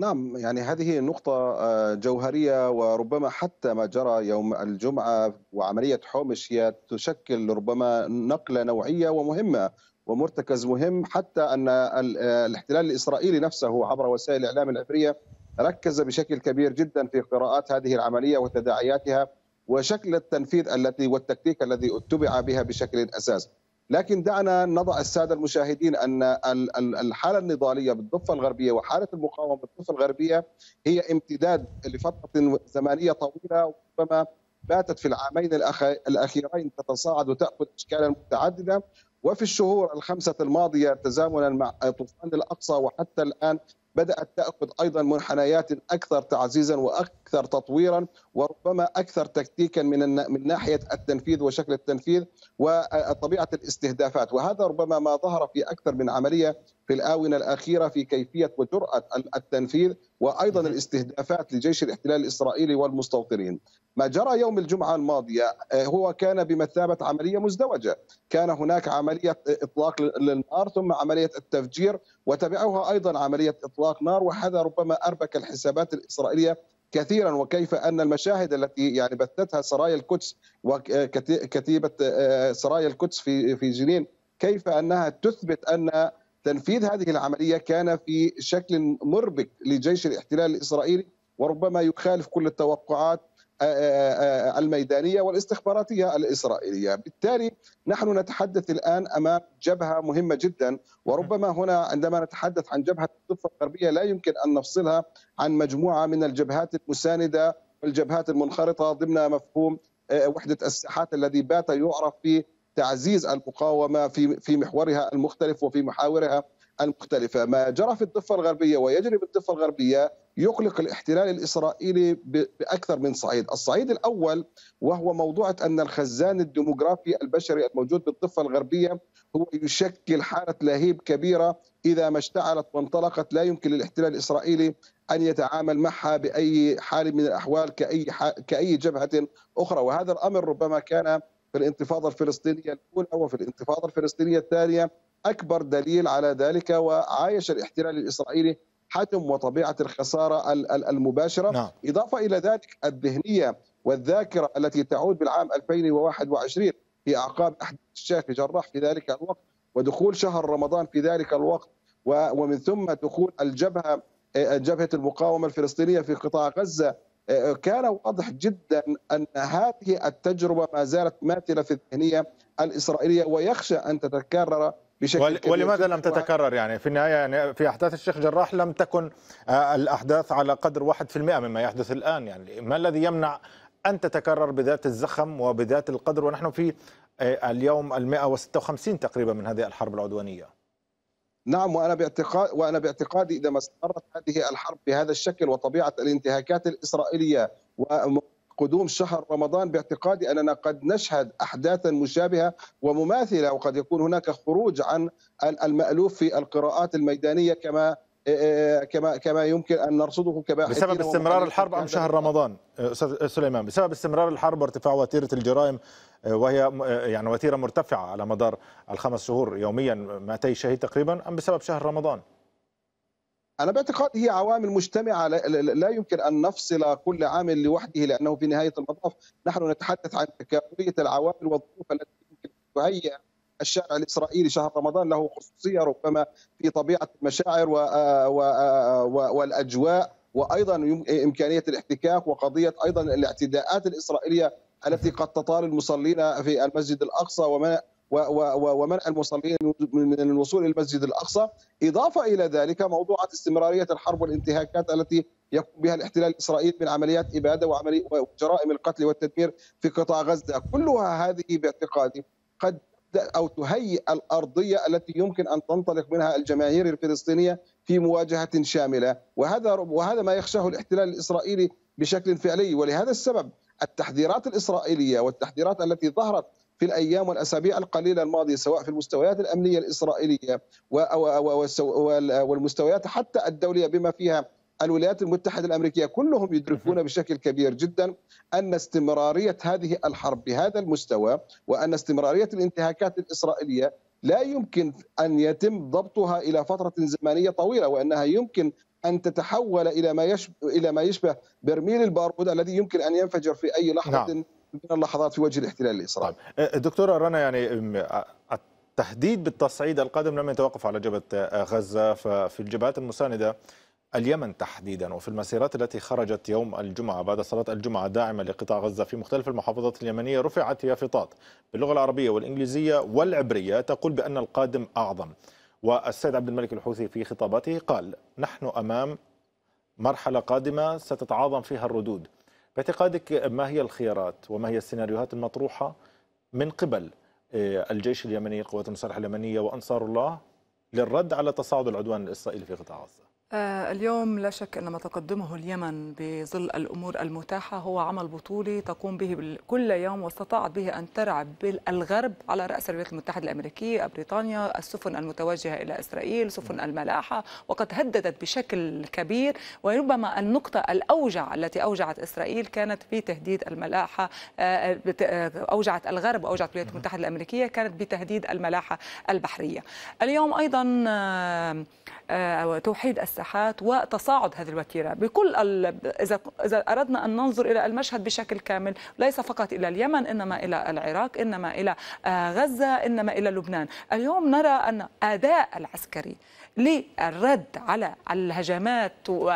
نعم يعني هذه نقطة آه، جوهرية وربما حتى ما جرى يوم الجمعة وعملية حومش هي تشكل ربما نقلة نوعية ومهمة ومرتكز مهم حتى ان الاحتلال الاسرائيلي نفسه عبر وسائل الاعلام العبريه ركز بشكل كبير جدا في قراءات هذه العمليه وتداعياتها وشكل التنفيذ التي والتكتيك الذي اتبع بها بشكل اساسي. لكن دعنا نضع الساده المشاهدين ان الحاله النضاليه بالضفه الغربيه وحاله المقاومه بالضفه الغربيه هي امتداد لفتره زمنيه طويله ربما باتت في العامين الاخيرين تتصاعد وتاخذ اشكالا متعدده وفي الشهور الخمسة الماضية تزامنا مع طوفان الأقصى وحتى الآن بدأت تأخذ أيضا منحنيات أكثر تعزيزا وأكثر تطويرا وربما أكثر تكتيكا من, من ناحية التنفيذ وشكل التنفيذ وطبيعة الاستهدافات وهذا ربما ما ظهر في أكثر من عملية في الآونة الأخيرة في كيفية وجرأة التنفيذ وأيضا الاستهدافات لجيش الاحتلال الإسرائيلي والمستوطنين ما جرى يوم الجمعة الماضية آه، هو كان بمثابة عملية مزدوجة كان هناك عملية إطلاق للنار ثم عملية التفجير وتبعها أيضا عملية إطلاق نار وهذا ربما أربك الحسابات الإسرائيلية كثيرا وكيف ان المشاهد التي يعني بثتها سرايا القدس وكتيبه آه، سرايا القدس في في جنين كيف انها تثبت ان تنفيذ هذه العمليه كان في شكل مربك لجيش الاحتلال الاسرائيلي وربما يخالف كل التوقعات آه، آه، آه، الميدانيه والاستخباراتيه الاسرائيليه، بالتالي نحن نتحدث الان امام جبهه مهمه جدا وربما هنا عندما نتحدث عن جبهه الضفه الغربيه لا يمكن ان نفصلها عن مجموعه من الجبهات المسانده والجبهات المنخرطه ضمن مفهوم وحده الساحات الذي بات يعرف في تعزيز المقاومه في في محورها المختلف وفي محاورها المختلفه، ما جرى في الضفه الغربيه ويجري في الضفه الغربيه يقلق الاحتلال الاسرائيلي باكثر من صعيد، الصعيد الاول وهو موضوع ان الخزان الديموغرافي البشري الموجود بالضفه الغربيه هو يشكل حاله لهيب كبيره اذا ما اشتعلت وانطلقت لا يمكن للاحتلال الاسرائيلي ان يتعامل معها باي حال من الاحوال كاي كاي جبهه اخرى، وهذا الامر ربما كان في الانتفاضة الفلسطينية الأولى وفي الانتفاضة الفلسطينية الثانية أكبر دليل على ذلك وعايش الاحتلال الإسرائيلي حجم وطبيعة الخسارة المباشرة نعم. إضافة إلى ذلك الذهنية والذاكرة التي تعود بالعام 2021 في أعقاب أحداث الشيخ جراح في ذلك الوقت ودخول شهر رمضان في ذلك الوقت ومن ثم دخول الجبهة آه، جبهة المقاومة الفلسطينية في قطاع غزة آه، آه، كان واضح جدا ان هذه التجربه ما زالت ماثله في الذهنيه الاسرائيليه ويخشى ان تتكرر بشكل ولماذا لم تتكرر يعني في النهايه يعني في احداث الشيخ جراح لم تكن آه، الاحداث على قدر 1% مما يحدث الان يعني ما الذي يمنع ان تتكرر بذات الزخم وبذات القدر ونحن في اليوم ال 156 تقريبا من هذه الحرب العدوانيه نعم وانا باعتقاد وانا باعتقادي اذا ما استمرت هذه الحرب بهذا الشكل وطبيعه الانتهاكات الاسرائيليه وقدوم شهر رمضان باعتقادي اننا قد نشهد احداثا مشابهه ومماثله وقد يكون هناك خروج عن المالوف في القراءات الميدانيه كما كما كما يمكن ان نرصده كباحثين بسبب استمرار الحرب ام شهر رمضان استاذ سليمان بسبب استمرار الحرب وارتفاع وتيره الجرائم وهي يعني وتيره مرتفعه على مدار الخمس شهور يوميا 200 شهيد تقريبا ام بسبب شهر رمضان؟ أنا باعتقاد هي عوامل مجتمعة لا يمكن أن نفصل كل عامل لوحده لأنه في نهاية المطاف نحن نتحدث عن تكافلية العوامل والظروف التي يمكن تهيئ الشارع الإسرائيلي شهر رمضان له خصوصية ربما في طبيعة المشاعر والأجواء وأيضا إمكانية الاحتكاك وقضية أيضا الاعتداءات الإسرائيلية التي قد تطال المصلين في المسجد الاقصى وما ومنع المصلين من الوصول الى المسجد الاقصى، اضافه الى ذلك موضوع استمراريه الحرب والانتهاكات التي يقوم بها الاحتلال الاسرائيلي من عمليات اباده وجرائم القتل والتدمير في قطاع غزه، كلها هذه باعتقادي قد او تهيئ الارضيه التي يمكن ان تنطلق منها الجماهير الفلسطينيه في مواجهه شامله، وهذا وهذا ما يخشاه الاحتلال الاسرائيلي بشكل فعلي ولهذا السبب التحذيرات الإسرائيلية والتحذيرات التي ظهرت في الايام والاسابيع القليله الماضيه سواء في المستويات الامنيه الاسرائيليه والمستويات حتى الدوليه بما فيها الولايات المتحده الامريكيه كلهم يدركون بشكل كبير جدا ان استمراريه هذه الحرب بهذا المستوى وان استمراريه الانتهاكات الاسرائيليه لا يمكن ان يتم ضبطها الى فتره زمنيه طويله وانها يمكن ان تتحول الى ما يشبه الى ما يشبه برميل البارود الذي يمكن ان ينفجر في اي لحظه نعم. من اللحظات في وجه الاحتلال الاسرائيلي. طيب. أه، دكتور رنا يعني التهديد بالتصعيد القادم لم يتوقف على جبهه أه، غزه ففي الجبهات المسانده اليمن تحديدا وفي المسيرات التي خرجت يوم الجمعة بعد صلاة الجمعة داعمة لقطاع غزة في مختلف المحافظات اليمنية رفعت يافطات باللغة العربية والإنجليزية والعبرية تقول بأن القادم أعظم والسيد عبد الملك الحوثي في خطاباته قال نحن أمام مرحلة قادمة ستتعاظم فيها الردود باعتقادك ما هي الخيارات وما هي السيناريوهات المطروحة من قبل آه، الجيش اليمني القوات المسلحة اليمنية وأنصار الله للرد على تصاعد العدوان الإسرائيلي في قطاع غزة آه، اليوم لا شك أن ما تقدمه اليمن بظل الأمور المتاحة هو عمل بطولي تقوم به كل يوم واستطاعت به أن ترعب بالغرب على رأس الولايات المتحدة الأمريكية بريطانيا السفن المتوجهة إلى إسرائيل سفن نعم. الملاحة وقد هددت بشكل كبير وربما النقطة الأوجع التي أوجعت إسرائيل كانت في تهديد الملاحة آه، آه، أوجعت الغرب وأوجعت الولايات نعم. المتحدة الأمريكية كانت بتهديد الملاحة البحرية اليوم أيضا توحيد الساحل المساحات وتصاعد هذه الوتيره بكل اذا اذا اردنا ان ننظر الى المشهد بشكل كامل ليس فقط الى اليمن انما الى العراق انما الى آه، غزه انما الى لبنان اليوم نرى ان اداء العسكري للرد على الهجمات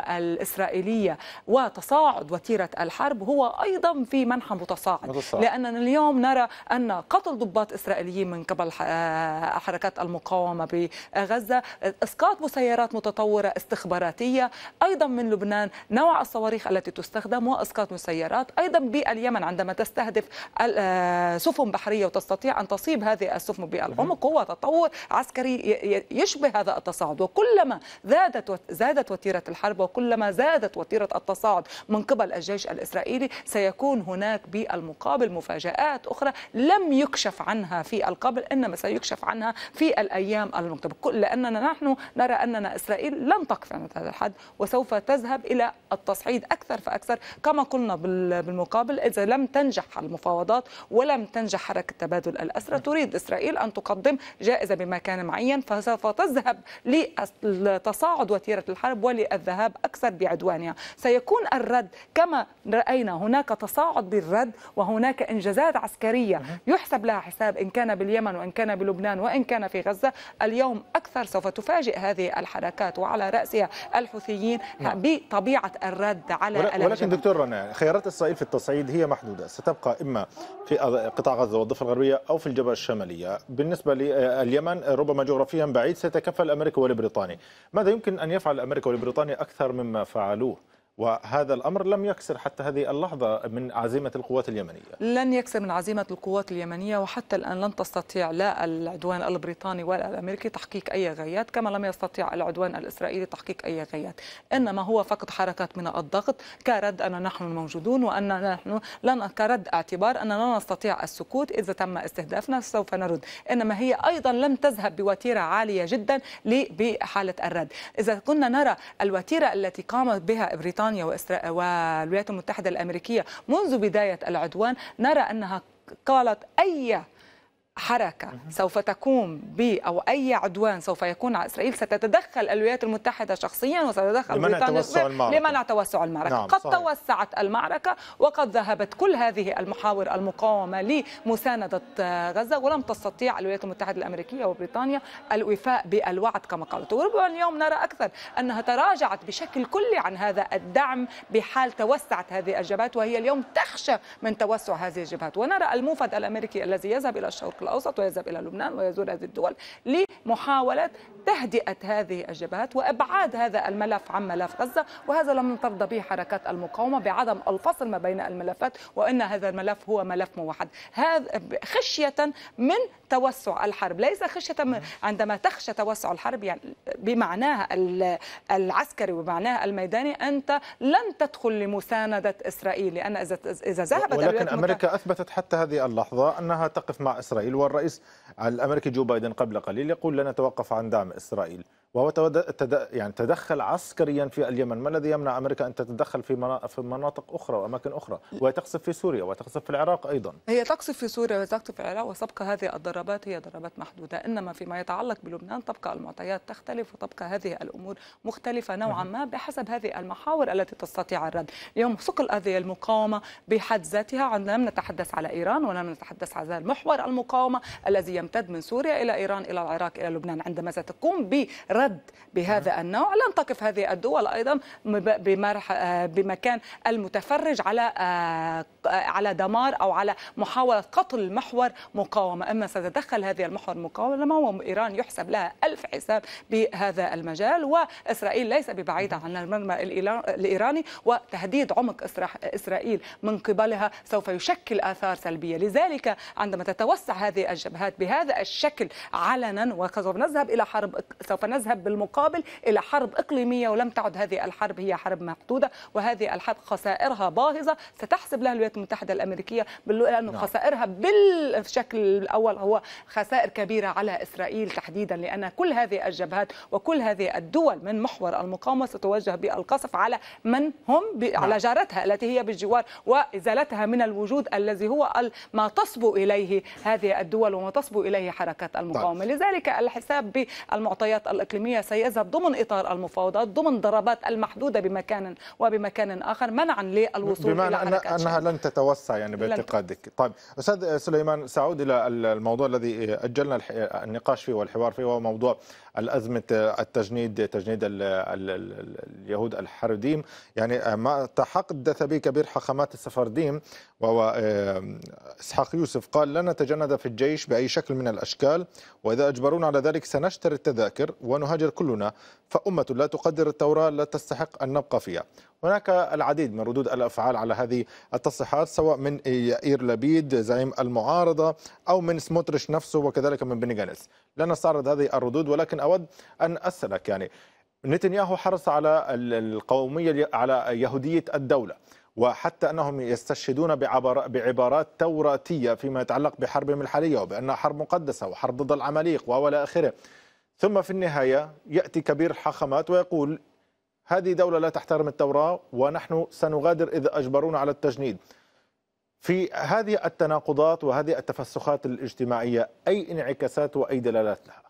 الإسرائيلية وتصاعد وتيرة الحرب هو أيضا في منحى متصاعد, متصاعد. لأننا اليوم نرى أن قتل ضباط إسرائيليين من قبل آه، حركات المقاومة بغزة إسقاط مسيرات متطورة استخباراتية أيضا من لبنان نوع الصواريخ التي تستخدم وإسقاط مسيرات أيضا باليمن عندما تستهدف آه، سفن بحرية وتستطيع أن تصيب هذه السفن بالعمق هو تطور عسكري يشبه هذا التصاعد التصاعد وكلما زادت زادت وتيره الحرب وكلما زادت وتيره التصاعد من قبل الجيش الاسرائيلي سيكون هناك بالمقابل مفاجات اخرى لم يكشف عنها في القبل انما سيكشف عنها في الايام المقبله لاننا نحن نرى اننا اسرائيل لن تقف عند هذا الحد وسوف تذهب الى التصعيد اكثر فاكثر كما قلنا بالمقابل اذا لم تنجح المفاوضات ولم تنجح حركه تبادل الاسرى تريد اسرائيل ان تقدم جائزه بمكان معين فسوف تذهب لتصاعد وتيرة الحرب وللذهاب أكثر بعدوانها سيكون الرد كما رأينا هناك تصاعد بالرد وهناك إنجازات عسكرية يحسب لها حساب إن كان باليمن وإن كان بلبنان وإن كان في غزة اليوم أكثر سوف تفاجئ هذه الحركات وعلى رأسها الحوثيين نعم. بطبيعة الرد على ولكن دكتور رنا خيارات إسرائيل في التصعيد هي محدودة ستبقى إما في قطاع غزة والضفة الغربية أو في الجبهة الشمالية بالنسبة لليمن آه، ربما جغرافيا بعيد سيتكفل أمريكا والبريطاني ماذا يمكن أن يفعل أمريكا والبريطانيا أكثر مما فعلوه وهذا الأمر لم يكسر حتى هذه اللحظة من عزيمة القوات اليمنية لن يكسر من عزيمة القوات اليمنية وحتى الآن لن تستطيع لا العدوان البريطاني ولا الأمريكي تحقيق أي غايات كما لم يستطيع العدوان الإسرائيلي تحقيق أي غايات إنما هو فقط حركات من الضغط كرد أن نحن موجودون وأن نحن لن كرد اعتبار أننا لا نستطيع السكوت إذا تم استهدافنا سوف نرد إنما هي أيضا لم تذهب بوتيرة عالية جدا بحالة الرد إذا كنا نرى الوتيرة التي قامت بها بريطانيا بريطانيا والولايات المتحدة الأمريكية منذ بداية العدوان نرى أنها قالت أي حركة سوف تقوم ب أو أي عدوان سوف يكون على إسرائيل ستتدخل الولايات المتحدة شخصيا وستتدخل لمنع توسع المعركة لمنع توسع المعركة نعم قد صحيح. توسعت المعركة وقد ذهبت كل هذه المحاور المقاومة لمساندة غزة ولم تستطيع الولايات المتحدة الأمريكية وبريطانيا الوفاء بالوعد كما قالت وربما اليوم نرى أكثر أنها تراجعت بشكل كلي عن هذا الدعم بحال توسعت هذه الجبهات وهي اليوم تخشى من توسع هذه الجبهات ونرى الموفد الأمريكي الذي يذهب إلى الشرق الاوسط ويذهب الى لبنان ويزور هذه الدول لمحاوله تهدئة هذه الجبهات وإبعاد هذا الملف عن ملف غزة وهذا لم ترضى به حركات المقاومة بعدم الفصل ما بين الملفات وإن هذا الملف هو ملف موحد هذا خشية من توسع الحرب ليس خشية من عندما تخشى توسع الحرب يعني بمعناها العسكري وبمعناها الميداني أنت لن تدخل لمساندة إسرائيل لأن إذا إذا ذهبت ولكن أمريكا أثبتت حتى هذه اللحظة أنها تقف مع إسرائيل والرئيس الأمريكي جو بايدن قبل قليل يقول لن نتوقف عن دعم إسرائيل وهو يعني تدخل عسكريا في اليمن ما الذي يمنع أمريكا أن تتدخل في, في مناطق أخرى وأماكن أخرى وتقصف في سوريا وتقصف في العراق أيضا هي تقصف في سوريا وتقصف في العراق وسبق هذه الضربات هي ضربات محدودة إنما فيما يتعلق بلبنان تبقى المعطيات تختلف وتبقى هذه الأمور مختلفة نوعا ما بحسب هذه المحاور التي تستطيع الرد اليوم ثقل هذه المقاومة بحد ذاتها لم نتحدث على إيران ولم نتحدث على محور المقاومة الذي يمتد من سوريا إلى إيران إلى العراق إلى لبنان عندما ستقوم برد رد بهذا نعم. النوع لن تقف هذه الدول ايضا آه، بمكان المتفرج على آه، على دمار او على محاوله قتل محور مقاومه اما ستتدخل هذه المحور المقاومه وايران يحسب لها الف حساب بهذا المجال واسرائيل ليس ببعيده نعم. عن المرمى الايراني وتهديد عمق اسرائيل من قبلها سوف يشكل اثار سلبيه لذلك عندما تتوسع هذه الجبهات بهذا الشكل علنا وسوف نذهب الى حرب سوف نذهب العرب بالمقابل إلى حرب إقليمية ولم تعد هذه الحرب هي حرب محدودة وهذه الحرب خسائرها باهظة ستحسب لها الولايات المتحدة الأمريكية لأنه نعم. خسائرها بالشكل الأول هو خسائر كبيرة على إسرائيل تحديدا لأن كل هذه الجبهات وكل هذه الدول من محور المقاومة ستوجه بالقصف على من هم نعم. على جارتها التي هي بالجوار وإزالتها من الوجود الذي هو ما تصبو إليه هذه الدول وما تصبو إليه حركات المقاومة طيب. لذلك الحساب بالمعطيات الإقليمية الإقليمية سيذهب ضمن إطار المفاوضات ضمن ضربات المحدودة بمكان وبمكان آخر منعا للوصول بمعنى إلى أنها, أنها لن تتوسع يعني باعتقادك طيب أستاذ سليمان سأعود إلى الموضوع الذي أجلنا النقاش فيه والحوار فيه وهو موضوع الأزمة التجنيد تجنيد اليهود الحرديم يعني آه، ما تحدث الدثبي كبير حخامات السفرديم وهو آه، إسحاق يوسف قال لن نتجند في الجيش بأي شكل من الأشكال وإذا أجبرونا على ذلك سنشتري التذاكر ونهاجر كلنا فأمة لا تقدر التوراة لا تستحق أن نبقى فيها هناك العديد من ردود الافعال على هذه التصريحات سواء من يائير لبيد زعيم المعارضه او من سموتريش نفسه وكذلك من بني جانس لن نستعرض هذه الردود ولكن اود ان اسالك يعني نتنياهو حرص على القوميه على يهوديه الدوله وحتى انهم يستشهدون بعبارات توراتيه فيما يتعلق بحربهم الحاليه وبانها حرب مقدسه وحرب ضد العماليق والى اخره ثم في النهايه ياتي كبير الحاخامات ويقول هذه دولة لا تحترم التوراة ونحن سنغادر إذا أجبرونا على التجنيد في هذه التناقضات وهذه التفسخات الاجتماعية أي انعكاسات وأي دلالات لها؟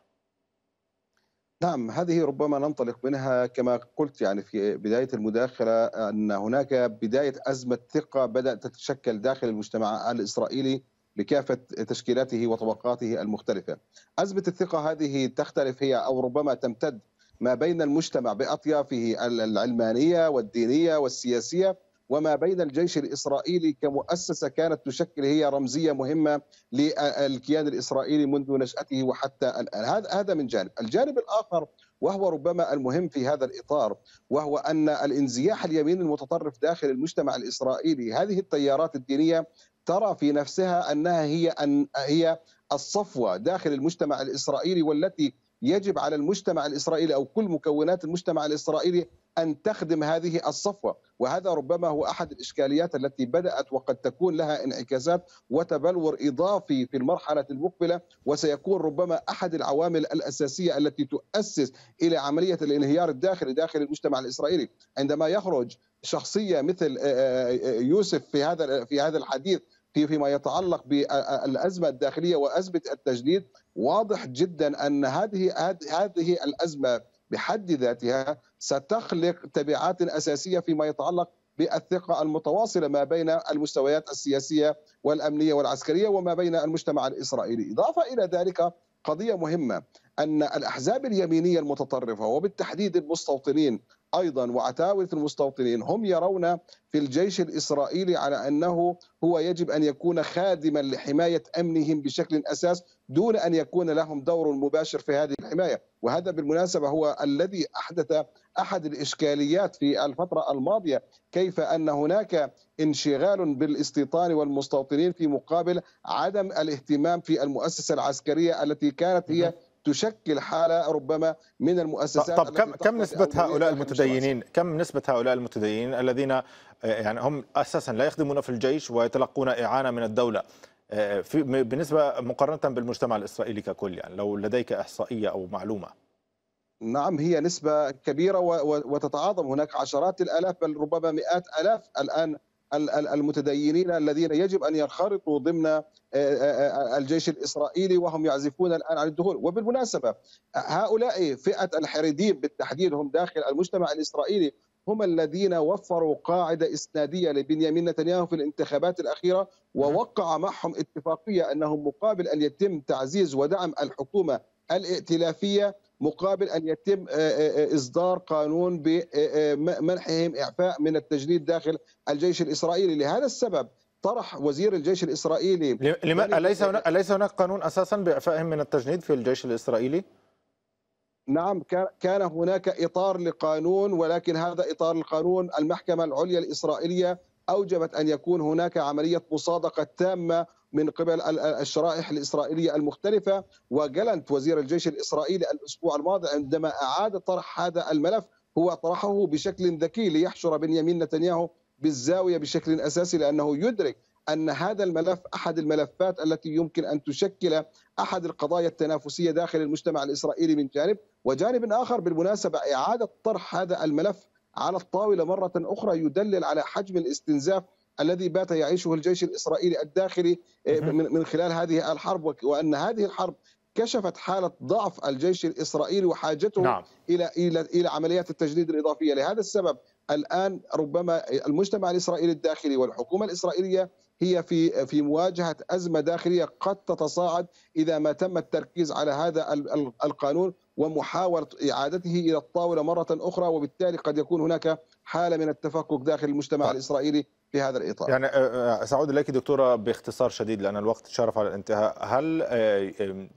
نعم هذه ربما ننطلق منها كما قلت يعني في بداية المداخلة أن هناك بداية أزمة ثقة بدأت تتشكل داخل المجتمع الإسرائيلي بكافة تشكيلاته وطبقاته المختلفة أزمة الثقة هذه تختلف هي أو ربما تمتد ما بين المجتمع بأطيافه العلمانية والدينية والسياسية وما بين الجيش الإسرائيلي كمؤسسة كانت تشكل هي رمزية مهمة للكيان الإسرائيلي منذ نشأته وحتى الآن هذا هذا من جانب الجانب الآخر وهو ربما المهم في هذا الإطار وهو أن الانزياح اليمين المتطرف داخل المجتمع الإسرائيلي هذه التيارات الدينية ترى في نفسها أنها هي أن هي الصفوة داخل المجتمع الإسرائيلي والتي يجب على المجتمع الاسرائيلي او كل مكونات المجتمع الاسرائيلي ان تخدم هذه الصفوه، وهذا ربما هو احد الاشكاليات التي بدات وقد تكون لها انعكاسات وتبلور اضافي في المرحله المقبله وسيكون ربما احد العوامل الاساسيه التي تؤسس الى عمليه الانهيار الداخلي داخل المجتمع الاسرائيلي، عندما يخرج شخصيه مثل آه، آه، آه، يوسف في هذا في هذا الحديث فيما يتعلق بالازمه الداخليه وازمه التجديد واضح جدا ان هذه هذه الازمه بحد ذاتها ستخلق تبعات اساسيه فيما يتعلق بالثقه المتواصله ما بين المستويات السياسيه والامنيه والعسكريه وما بين المجتمع الاسرائيلي، اضافه الى ذلك قضيه مهمه ان الاحزاب اليمينيه المتطرفه وبالتحديد المستوطنين ايضا وعتاوله المستوطنين هم يرون في الجيش الاسرائيلي على انه هو يجب ان يكون خادما لحمايه امنهم بشكل اساس دون ان يكون لهم دور مباشر في هذه الحمايه، وهذا بالمناسبه هو الذي احدث احد الاشكاليات في الفتره الماضيه، كيف ان هناك انشغال بالاستيطان والمستوطنين في مقابل عدم الاهتمام في المؤسسه العسكريه التي كانت هي تشكل حاله ربما من المؤسسات طب كم كم نسبه هؤلاء المتدينين كم نسبه هؤلاء المتدينين الذين آه، يعني هم اساسا لا يخدمون في الجيش ويتلقون اعانه من الدوله آه، في بالنسبه مقارنه بالمجتمع الاسرائيلي ككل يعني لو لديك احصائيه او معلومه نعم هي نسبة كبيرة وتتعاظم هناك عشرات الآلاف بل ربما مئات ألاف الآن المتدينين الذين يجب ان ينخرطوا ضمن آه، آه، آه، الجيش الاسرائيلي وهم يعزفون الان عن الدخول، وبالمناسبه هؤلاء فئه الحريديم بالتحديد هم داخل المجتمع الاسرائيلي هم الذين وفروا قاعدة إسنادية لبنيامين نتنياهو في الانتخابات الأخيرة ووقع معهم اتفاقية انهم مقابل أن يتم تعزيز ودعم الحكومة الائتلافية مقابل ان يتم آه، آه، آه، اصدار قانون بمنحهم اعفاء من التجنيد داخل الجيش الاسرائيلي لهذا السبب طرح وزير الجيش الاسرائيلي لما اليس هناك اليس هناك قانون اساسا باعفائهم من التجنيد في الجيش الاسرائيلي؟ نعم كان هناك اطار لقانون ولكن هذا اطار القانون المحكمه العليا الاسرائيليه اوجبت ان يكون هناك عمليه مصادقه تامه من قبل الشرائح الإسرائيلية المختلفة وجلنت وزير الجيش الإسرائيلي الأسبوع الماضي عندما أعاد طرح هذا الملف هو طرحه بشكل ذكي ليحشر بنيامين نتنياهو بالزاوية بشكل أساسي لأنه يدرك أن هذا الملف أحد الملفات التي يمكن أن تشكل أحد القضايا التنافسية داخل المجتمع الإسرائيلي من جانب وجانب آخر بالمناسبة إعادة طرح هذا الملف على الطاولة مرة أخرى يدلل على حجم الاستنزاف الذي بات يعيشه الجيش الإسرائيلي الداخلي آه، من خلال هذه الحرب وأن هذه الحرب كشفت حالة ضعف الجيش الإسرائيلي وحاجته نعم. إلى إلى إلى عمليات التجديد الإضافية لهذا السبب الآن ربما المجتمع الإسرائيلي الداخلي والحكومة الإسرائيلية هي في في مواجهة أزمة داخلية قد تتصاعد إذا ما تم التركيز على هذا القانون ومحاولة إعادته إلى الطاولة مرة أخرى وبالتالي قد يكون هناك حالة من التفكك داخل المجتمع طيب. الإسرائيلي في هذا الاطار. يعني آه، آه، سأعود اليك دكتوره باختصار شديد لان الوقت شرف على الانتهاء، هل آه،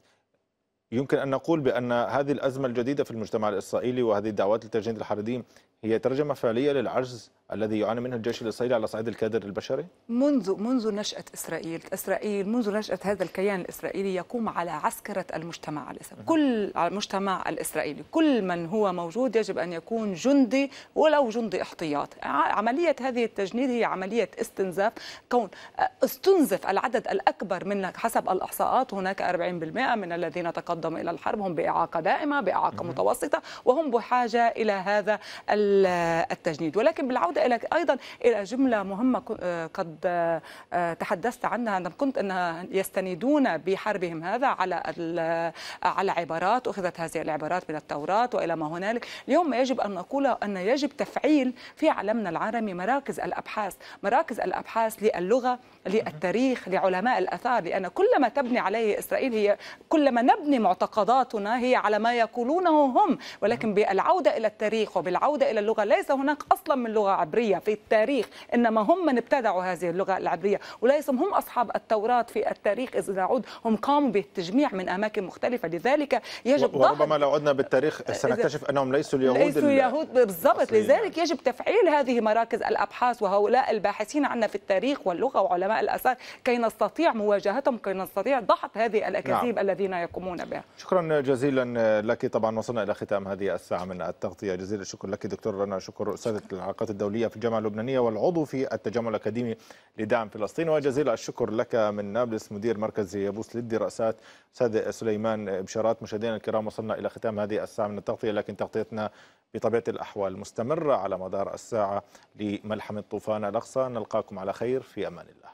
يمكن ان نقول بان هذه الازمه الجديده في المجتمع الاسرائيلي وهذه الدعوات لتجنيد الحريديم هي ترجمه فعليه للعجز الذي يعاني منه الجيش الإسرائيلي على صعيد الكادر البشري؟ منذ منذ نشأة إسرائيل، إسرائيل منذ نشأة هذا الكيان الإسرائيلي يقوم على عسكرة المجتمع الإسرائيلي، كل المجتمع الإسرائيلي، كل من هو موجود يجب أن يكون جندي ولو جندي احتياط، عملية هذه التجنيد هي عملية استنزاف كون استنزف العدد الأكبر من حسب الإحصاءات هناك 40% من الذين تقدموا إلى الحرب هم بإعاقة دائمة، بإعاقة متوسطة، وهم بحاجة إلى هذا التجنيد، ولكن بالعودة إلى أيضا إلى جملة مهمة آه، قد آه، آه، تحدثت عنها أن كنت أن يستندون بحربهم هذا على على عبارات أخذت هذه العبارات من التوراة وإلى ما هنالك اليوم يجب أن نقول أن يجب تفعيل في عالمنا العربي مراكز الأبحاث مراكز الأبحاث للغة للتاريخ لعلماء الأثار لأن كل ما تبني عليه إسرائيل هي كلما نبني معتقداتنا هي على ما يقولونه هم ولكن بالعودة إلى التاريخ وبالعودة إلى اللغة ليس هناك أصلا من لغة العبرية في التاريخ إنما هم من ابتدعوا هذه اللغة العبرية وليس هم أصحاب التوراة في التاريخ إذا نعود هم قاموا بالتجميع من أماكن مختلفة لذلك يجب وربما لو عدنا بالتاريخ سنكتشف أنهم ليسوا اليهود ليسوا اليهود بالضبط لذلك يجب تفعيل هذه مراكز الأبحاث وهؤلاء الباحثين عنا في التاريخ واللغة وعلماء الآثار كي نستطيع مواجهتهم كي نستطيع ضحك هذه الأكاذيب نعم. الذين يقومون بها شكرا جزيلا لك طبعا وصلنا إلى ختام هذه الساعة من التغطية جزيل الشكر لك دكتور رنا شكر أستاذة العلاقات الدولية الدولية في الجامعة اللبنانية والعضو في التجمع الأكاديمي لدعم فلسطين وجزيل الشكر لك من نابلس مدير مركز يابوس للدراسات أستاذ سليمان بشارات مشاهدينا الكرام وصلنا إلى ختام هذه الساعة من التغطية لكن تغطيتنا بطبيعة الأحوال مستمرة على مدار الساعة لملحمة طوفان الأقصى نلقاكم على خير في أمان الله